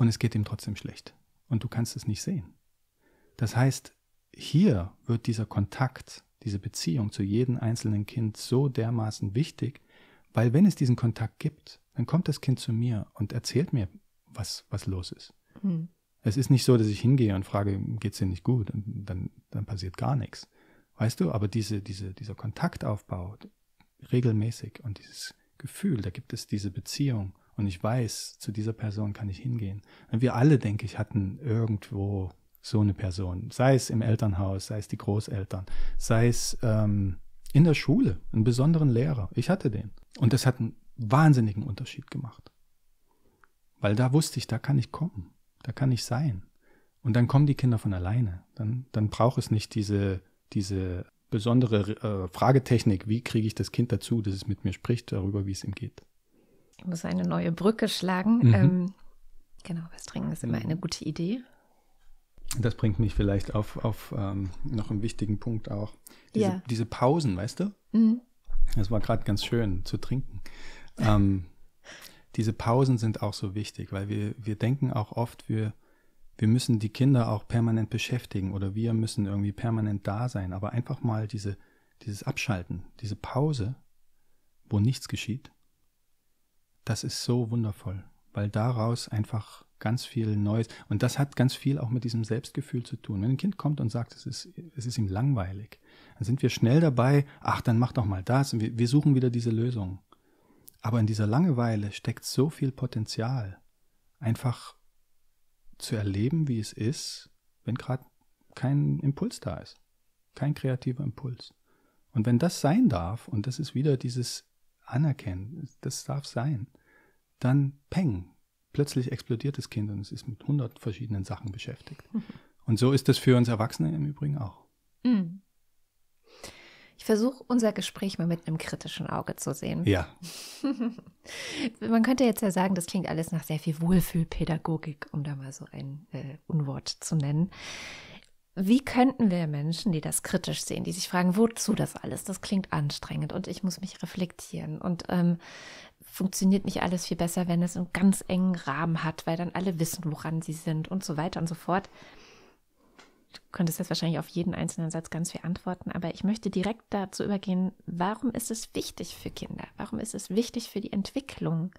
und es geht ihm trotzdem schlecht. Und du kannst es nicht sehen. Das heißt, hier wird dieser Kontakt, diese Beziehung zu jedem einzelnen Kind so dermaßen wichtig, weil wenn es diesen Kontakt gibt, dann kommt das Kind zu mir und erzählt mir, was, was los ist. Hm. Es ist nicht so, dass ich hingehe und frage, geht es dir nicht gut? Und dann, dann passiert gar nichts. Weißt du, aber diese, diese, dieser Kontaktaufbau regelmäßig und dieses Gefühl, da gibt es diese Beziehung, und ich weiß, zu dieser Person kann ich hingehen. Und wir alle, denke ich, hatten irgendwo so eine Person, sei es im Elternhaus, sei es die Großeltern, sei es ähm, in der Schule, einen besonderen Lehrer. Ich hatte den. Und das hat einen wahnsinnigen Unterschied gemacht. Weil da wusste ich, da kann ich kommen, da kann ich sein. Und dann kommen die Kinder von alleine. Dann, dann braucht es nicht diese, diese besondere äh, Fragetechnik, wie kriege ich das Kind dazu, dass es mit mir spricht, darüber, wie es ihm geht. Ich muss eine neue Brücke schlagen. Mhm. Ähm, genau, was trinken ist immer eine gute Idee. Das bringt mich vielleicht auf, auf ähm, noch einen wichtigen Punkt auch. Diese, ja. diese Pausen, weißt du? Mhm. Das war gerade ganz schön zu trinken. Ähm, diese Pausen sind auch so wichtig, weil wir, wir denken auch oft, wir, wir müssen die Kinder auch permanent beschäftigen oder wir müssen irgendwie permanent da sein. Aber einfach mal diese, dieses Abschalten, diese Pause, wo nichts geschieht, das ist so wundervoll, weil daraus einfach ganz viel Neues und das hat ganz viel auch mit diesem Selbstgefühl zu tun. Wenn ein Kind kommt und sagt, es ist, es ist ihm langweilig, dann sind wir schnell dabei, ach, dann mach doch mal das und wir, wir suchen wieder diese Lösung. Aber in dieser Langeweile steckt so viel Potenzial, einfach zu erleben, wie es ist, wenn gerade kein Impuls da ist, kein kreativer Impuls. Und wenn das sein darf, und das ist wieder dieses anerkennen, das darf sein, dann peng, plötzlich explodiert das Kind und es ist mit hundert verschiedenen Sachen beschäftigt. Und so ist das für uns Erwachsene im Übrigen auch. Mhm. Ich versuche unser Gespräch mal mit einem kritischen Auge zu sehen. Ja. Man könnte jetzt ja sagen, das klingt alles nach sehr viel Wohlfühlpädagogik, um da mal so ein äh, Unwort zu nennen wie könnten wir Menschen, die das kritisch sehen, die sich fragen, wozu das alles? Das klingt anstrengend und ich muss mich reflektieren und ähm, funktioniert nicht alles viel besser, wenn es einen ganz engen Rahmen hat, weil dann alle wissen, woran sie sind und so weiter und so fort. Du könntest jetzt wahrscheinlich auf jeden einzelnen Satz ganz viel antworten, aber ich möchte direkt dazu übergehen, warum ist es wichtig für Kinder? Warum ist es wichtig für die Entwicklung,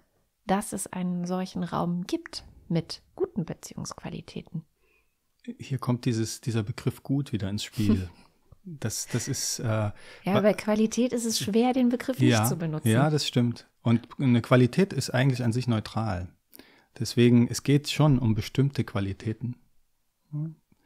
dass es einen solchen Raum gibt mit guten Beziehungsqualitäten? hier kommt dieses, dieser Begriff gut wieder ins Spiel. Das, das ist. Äh, ja, bei Qualität ist es schwer, den Begriff ja, nicht zu benutzen. Ja, das stimmt. Und eine Qualität ist eigentlich an sich neutral. Deswegen, es geht schon um bestimmte Qualitäten.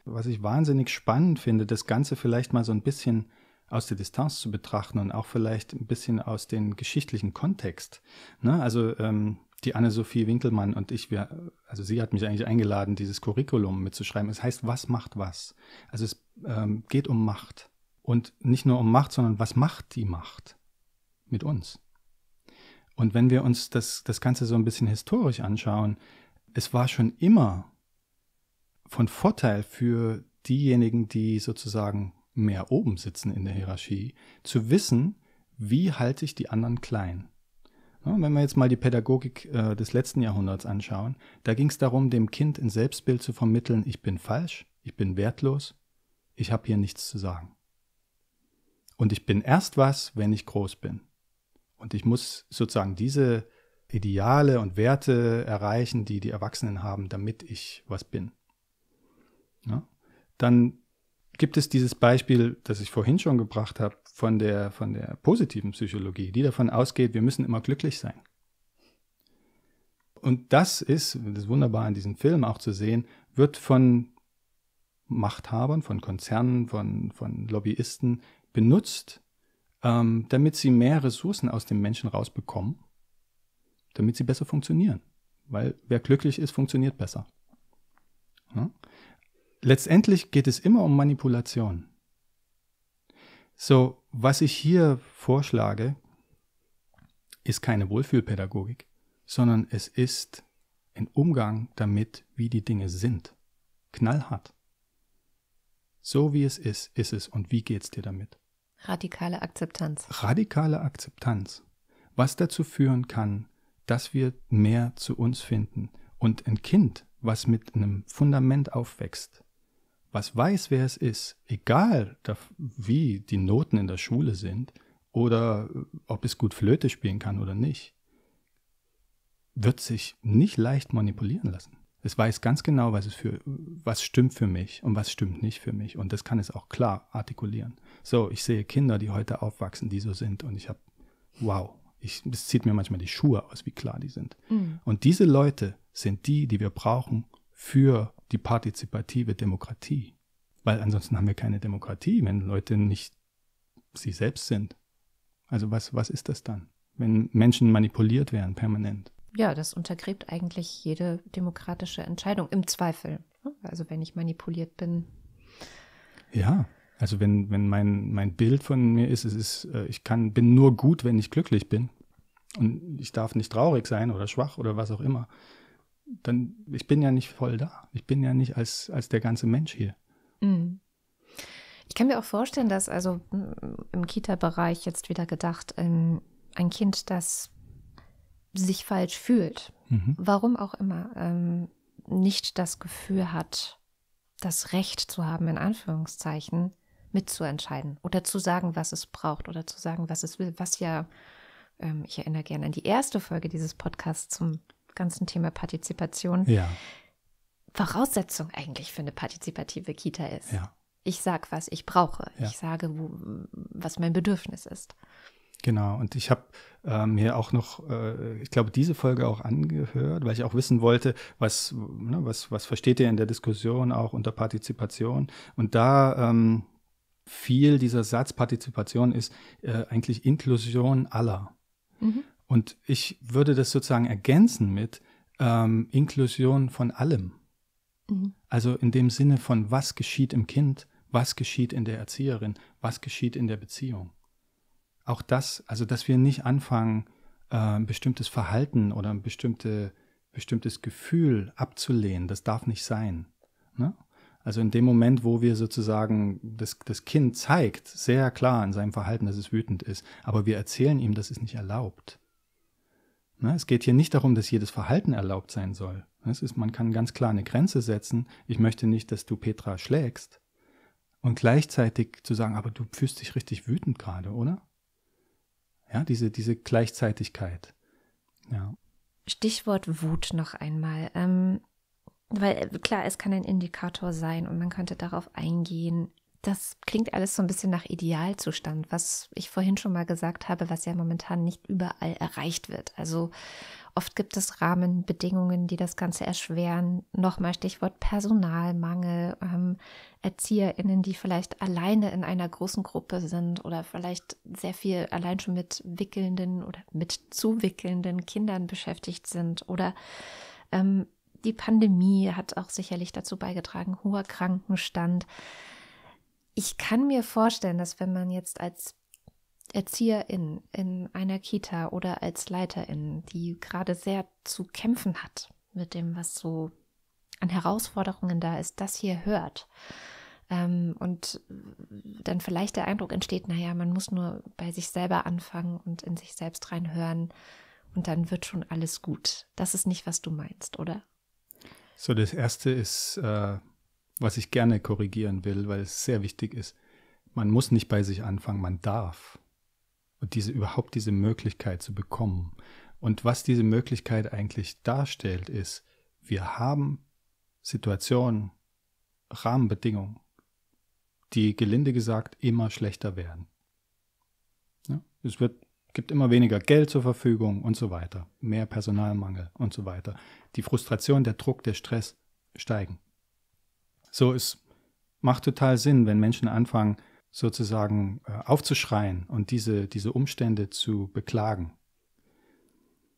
Was ich wahnsinnig spannend finde, das Ganze vielleicht mal so ein bisschen aus der Distanz zu betrachten und auch vielleicht ein bisschen aus dem geschichtlichen Kontext. Ne? Also ähm, die Anne-Sophie Winkelmann und ich, wir, also sie hat mich eigentlich eingeladen, dieses Curriculum mitzuschreiben. Es heißt, was macht was? Also es ähm, geht um Macht. Und nicht nur um Macht, sondern was macht die Macht mit uns? Und wenn wir uns das, das Ganze so ein bisschen historisch anschauen, es war schon immer von Vorteil für diejenigen, die sozusagen mehr oben sitzen in der Hierarchie, zu wissen, wie halte ich die anderen klein? Wenn wir jetzt mal die Pädagogik äh, des letzten Jahrhunderts anschauen, da ging es darum, dem Kind ein Selbstbild zu vermitteln, ich bin falsch, ich bin wertlos, ich habe hier nichts zu sagen. Und ich bin erst was, wenn ich groß bin. Und ich muss sozusagen diese Ideale und Werte erreichen, die die Erwachsenen haben, damit ich was bin. Ja? Dann gibt es dieses Beispiel, das ich vorhin schon gebracht habe, von der, von der positiven Psychologie, die davon ausgeht, wir müssen immer glücklich sein. Und das ist, das ist wunderbar in diesem Film auch zu sehen, wird von Machthabern, von Konzernen, von, von Lobbyisten benutzt, ähm, damit sie mehr Ressourcen aus dem Menschen rausbekommen, damit sie besser funktionieren. Weil wer glücklich ist, funktioniert besser. Ja? letztendlich geht es immer um Manipulation. So, was ich hier vorschlage, ist keine Wohlfühlpädagogik, sondern es ist ein Umgang damit, wie die Dinge sind. Knallhart. So wie es ist, ist es und wie geht's dir damit? Radikale Akzeptanz. Radikale Akzeptanz, was dazu führen kann, dass wir mehr zu uns finden und ein Kind, was mit einem Fundament aufwächst, was weiß, wer es ist, egal wie die Noten in der Schule sind oder äh, ob es gut Flöte spielen kann oder nicht, wird sich nicht leicht manipulieren lassen. Es weiß ganz genau, was, es für, was stimmt für mich und was stimmt nicht für mich. Und das kann es auch klar artikulieren. So, ich sehe Kinder, die heute aufwachsen, die so sind. Und ich habe, wow, ich, das zieht mir manchmal die Schuhe aus, wie klar die sind. Mhm. Und diese Leute sind die, die wir brauchen für die partizipative Demokratie. Weil ansonsten haben wir keine Demokratie, wenn Leute nicht sie selbst sind. Also was, was ist das dann, wenn Menschen manipuliert werden permanent? Ja, das untergräbt eigentlich jede demokratische Entscheidung im Zweifel. Ne? Also wenn ich manipuliert bin. Ja, also wenn, wenn mein, mein Bild von mir ist, es ist, äh, ich kann, bin nur gut, wenn ich glücklich bin. Und ich darf nicht traurig sein oder schwach oder was auch immer dann ich bin ja nicht voll da. Ich bin ja nicht als, als der ganze Mensch hier. Mhm. Ich kann mir auch vorstellen, dass also im Kita-Bereich jetzt wieder gedacht, ähm, ein Kind, das sich falsch fühlt, mhm. warum auch immer, ähm, nicht das Gefühl hat, das Recht zu haben, in Anführungszeichen, mitzuentscheiden oder zu sagen, was es braucht oder zu sagen, was es will, was ja, ähm, ich erinnere gerne an die erste Folge dieses Podcasts zum ganzen Thema Partizipation, ja. Voraussetzung eigentlich für eine partizipative Kita ist. Ja. Ich sage, was ich brauche. Ja. Ich sage, wo, was mein Bedürfnis ist. Genau, und ich habe ähm, mir auch noch, äh, ich glaube, diese Folge auch angehört, weil ich auch wissen wollte, was, ne, was, was versteht ihr in der Diskussion auch unter Partizipation? Und da ähm, viel dieser Satz Partizipation ist äh, eigentlich Inklusion aller. Mhm. Und ich würde das sozusagen ergänzen mit ähm, Inklusion von allem. Mhm. Also in dem Sinne von, was geschieht im Kind, was geschieht in der Erzieherin, was geschieht in der Beziehung. Auch das, also dass wir nicht anfangen, äh, ein bestimmtes Verhalten oder ein bestimmte, bestimmtes Gefühl abzulehnen, das darf nicht sein. Ne? Also in dem Moment, wo wir sozusagen das, das Kind zeigt, sehr klar in seinem Verhalten, dass es wütend ist, aber wir erzählen ihm, das ist nicht erlaubt, Ne, es geht hier nicht darum, dass jedes Verhalten erlaubt sein soll. Ne, es ist, man kann ganz klar eine Grenze setzen. Ich möchte nicht, dass du Petra schlägst. Und gleichzeitig zu sagen, aber du fühlst dich richtig wütend gerade, oder? Ja, diese, diese Gleichzeitigkeit. Ja. Stichwort Wut noch einmal. Ähm, weil klar, es kann ein Indikator sein und man könnte darauf eingehen, das klingt alles so ein bisschen nach Idealzustand, was ich vorhin schon mal gesagt habe, was ja momentan nicht überall erreicht wird. Also oft gibt es Rahmenbedingungen, die das Ganze erschweren. Nochmal Stichwort Personalmangel, ähm, Erzieherinnen, die vielleicht alleine in einer großen Gruppe sind oder vielleicht sehr viel allein schon mit wickelnden oder mit zuwickelnden Kindern beschäftigt sind oder ähm, die Pandemie hat auch sicherlich dazu beigetragen, hoher Krankenstand ich kann mir vorstellen, dass wenn man jetzt als Erzieherin in einer Kita oder als Leiterin, die gerade sehr zu kämpfen hat mit dem, was so an Herausforderungen da ist, das hier hört. Ähm, und dann vielleicht der Eindruck entsteht, naja, man muss nur bei sich selber anfangen und in sich selbst reinhören und dann wird schon alles gut. Das ist nicht, was du meinst, oder? So, das erste ist, äh, was ich gerne korrigieren will, weil es sehr wichtig ist. Man muss nicht bei sich anfangen, man darf. Und diese überhaupt diese Möglichkeit zu bekommen. Und was diese Möglichkeit eigentlich darstellt, ist, wir haben Situationen, Rahmenbedingungen, die gelinde gesagt immer schlechter werden. Ja, es wird, gibt immer weniger Geld zur Verfügung und so weiter, mehr Personalmangel und so weiter. Die Frustration, der Druck, der Stress steigen. So, es macht total Sinn, wenn Menschen anfangen, sozusagen äh, aufzuschreien und diese, diese Umstände zu beklagen.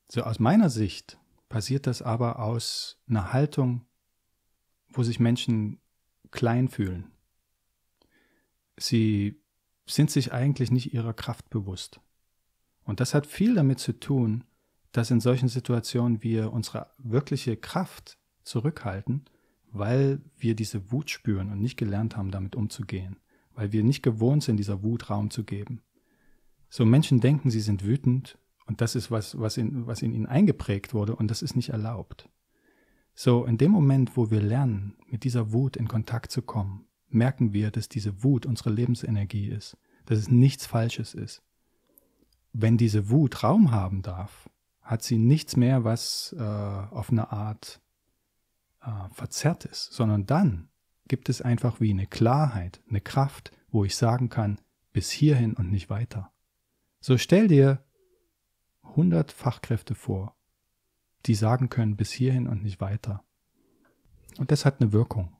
So aus meiner Sicht passiert das aber aus einer Haltung, wo sich Menschen klein fühlen. Sie sind sich eigentlich nicht ihrer Kraft bewusst. Und das hat viel damit zu tun, dass in solchen Situationen wir unsere wirkliche Kraft zurückhalten weil wir diese Wut spüren und nicht gelernt haben, damit umzugehen, weil wir nicht gewohnt sind, dieser Wut Raum zu geben. So Menschen denken, sie sind wütend und das ist was, was in, was in ihnen eingeprägt wurde und das ist nicht erlaubt. So in dem Moment, wo wir lernen, mit dieser Wut in Kontakt zu kommen, merken wir, dass diese Wut unsere Lebensenergie ist, dass es nichts Falsches ist. Wenn diese Wut Raum haben darf, hat sie nichts mehr, was äh, auf eine Art äh, verzerrt ist, sondern dann gibt es einfach wie eine Klarheit, eine Kraft, wo ich sagen kann, bis hierhin und nicht weiter. So stell dir 100 Fachkräfte vor, die sagen können, bis hierhin und nicht weiter. Und das hat eine Wirkung.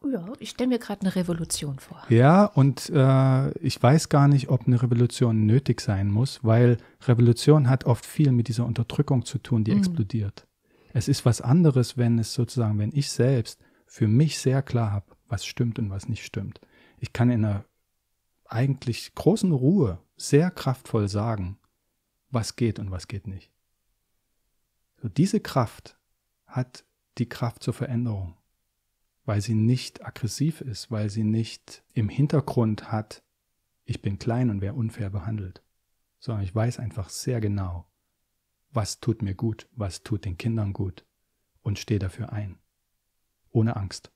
Oh ja, ich stelle mir gerade eine Revolution vor. Ja, und äh, ich weiß gar nicht, ob eine Revolution nötig sein muss, weil Revolution hat oft viel mit dieser Unterdrückung zu tun, die mhm. explodiert. Es ist was anderes, wenn es sozusagen, wenn ich selbst für mich sehr klar habe, was stimmt und was nicht stimmt. Ich kann in einer eigentlich großen Ruhe sehr kraftvoll sagen, was geht und was geht nicht. So diese Kraft hat die Kraft zur Veränderung, weil sie nicht aggressiv ist, weil sie nicht im Hintergrund hat, ich bin klein und wer unfair behandelt, sondern ich weiß einfach sehr genau, was tut mir gut, was tut den Kindern gut und stehe dafür ein, ohne Angst.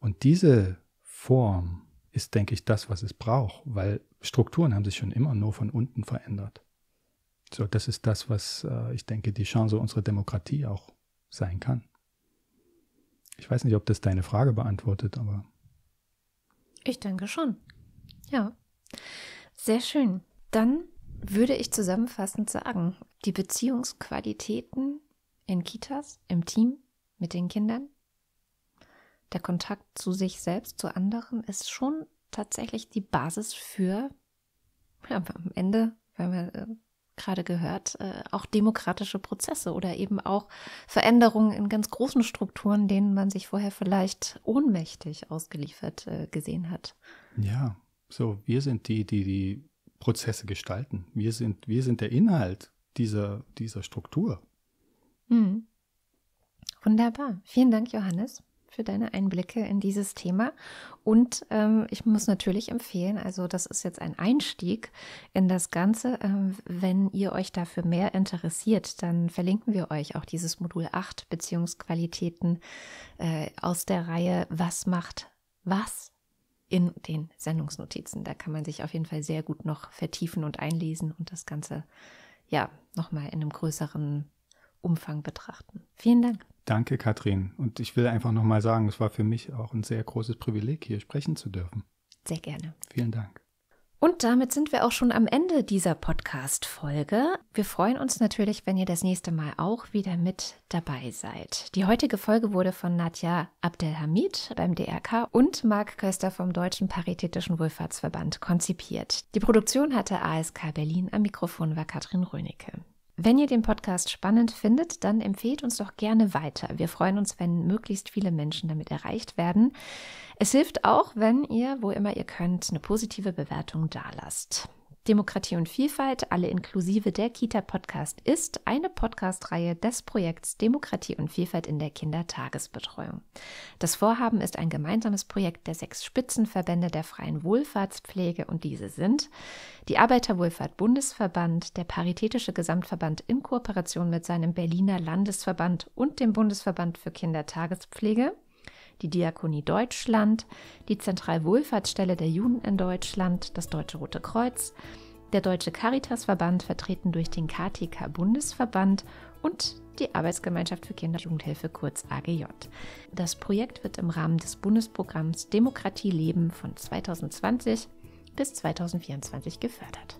Und diese Form ist, denke ich, das, was es braucht, weil Strukturen haben sich schon immer nur von unten verändert. So, das ist das, was äh, ich denke, die Chance unserer Demokratie auch sein kann. Ich weiß nicht, ob das deine Frage beantwortet, aber. Ich denke schon. Ja. Sehr schön. Dann würde ich zusammenfassend sagen, die Beziehungsqualitäten in Kitas, im Team, mit den Kindern, der Kontakt zu sich selbst, zu anderen, ist schon tatsächlich die Basis für, ja, am Ende, wenn wir äh, gerade gehört, äh, auch demokratische Prozesse oder eben auch Veränderungen in ganz großen Strukturen, denen man sich vorher vielleicht ohnmächtig ausgeliefert äh, gesehen hat. Ja, so, wir sind die, die die Prozesse gestalten. Wir sind, wir sind der Inhalt dieser, dieser Struktur. Mhm. Wunderbar. Vielen Dank, Johannes, für deine Einblicke in dieses Thema. Und ähm, ich muss natürlich empfehlen, also das ist jetzt ein Einstieg in das Ganze. Ähm, wenn ihr euch dafür mehr interessiert, dann verlinken wir euch auch dieses Modul 8 Beziehungsqualitäten äh, aus der Reihe Was macht was in den Sendungsnotizen. Da kann man sich auf jeden Fall sehr gut noch vertiefen und einlesen und das Ganze ja nochmal in einem größeren Umfang betrachten. Vielen Dank. Danke, Katrin. Und ich will einfach nochmal sagen, es war für mich auch ein sehr großes Privileg, hier sprechen zu dürfen. Sehr gerne. Vielen Dank. Und damit sind wir auch schon am Ende dieser Podcast-Folge. Wir freuen uns natürlich, wenn ihr das nächste Mal auch wieder mit dabei seid. Die heutige Folge wurde von Nadja Abdelhamid beim DRK und Marc Köster vom Deutschen Paritätischen Wohlfahrtsverband konzipiert. Die Produktion hatte ASK Berlin, am Mikrofon war Katrin Rönecke. Wenn ihr den Podcast spannend findet, dann empfehlt uns doch gerne weiter. Wir freuen uns, wenn möglichst viele Menschen damit erreicht werden. Es hilft auch, wenn ihr, wo immer ihr könnt, eine positive Bewertung dalasst. Demokratie und Vielfalt, alle inklusive der Kita-Podcast ist eine Podcast-Reihe des Projekts Demokratie und Vielfalt in der Kindertagesbetreuung. Das Vorhaben ist ein gemeinsames Projekt der sechs Spitzenverbände der freien Wohlfahrtspflege und diese sind die Arbeiterwohlfahrt Bundesverband, der Paritätische Gesamtverband in Kooperation mit seinem Berliner Landesverband und dem Bundesverband für Kindertagespflege, die Diakonie Deutschland, die Zentralwohlfahrtsstelle der Juden in Deutschland, das Deutsche Rote Kreuz, der Deutsche Caritasverband, vertreten durch den KTK Bundesverband und die Arbeitsgemeinschaft für Kinder- und Jugendhilfe, kurz AGJ. Das Projekt wird im Rahmen des Bundesprogramms Demokratie leben von 2020 bis 2024 gefördert.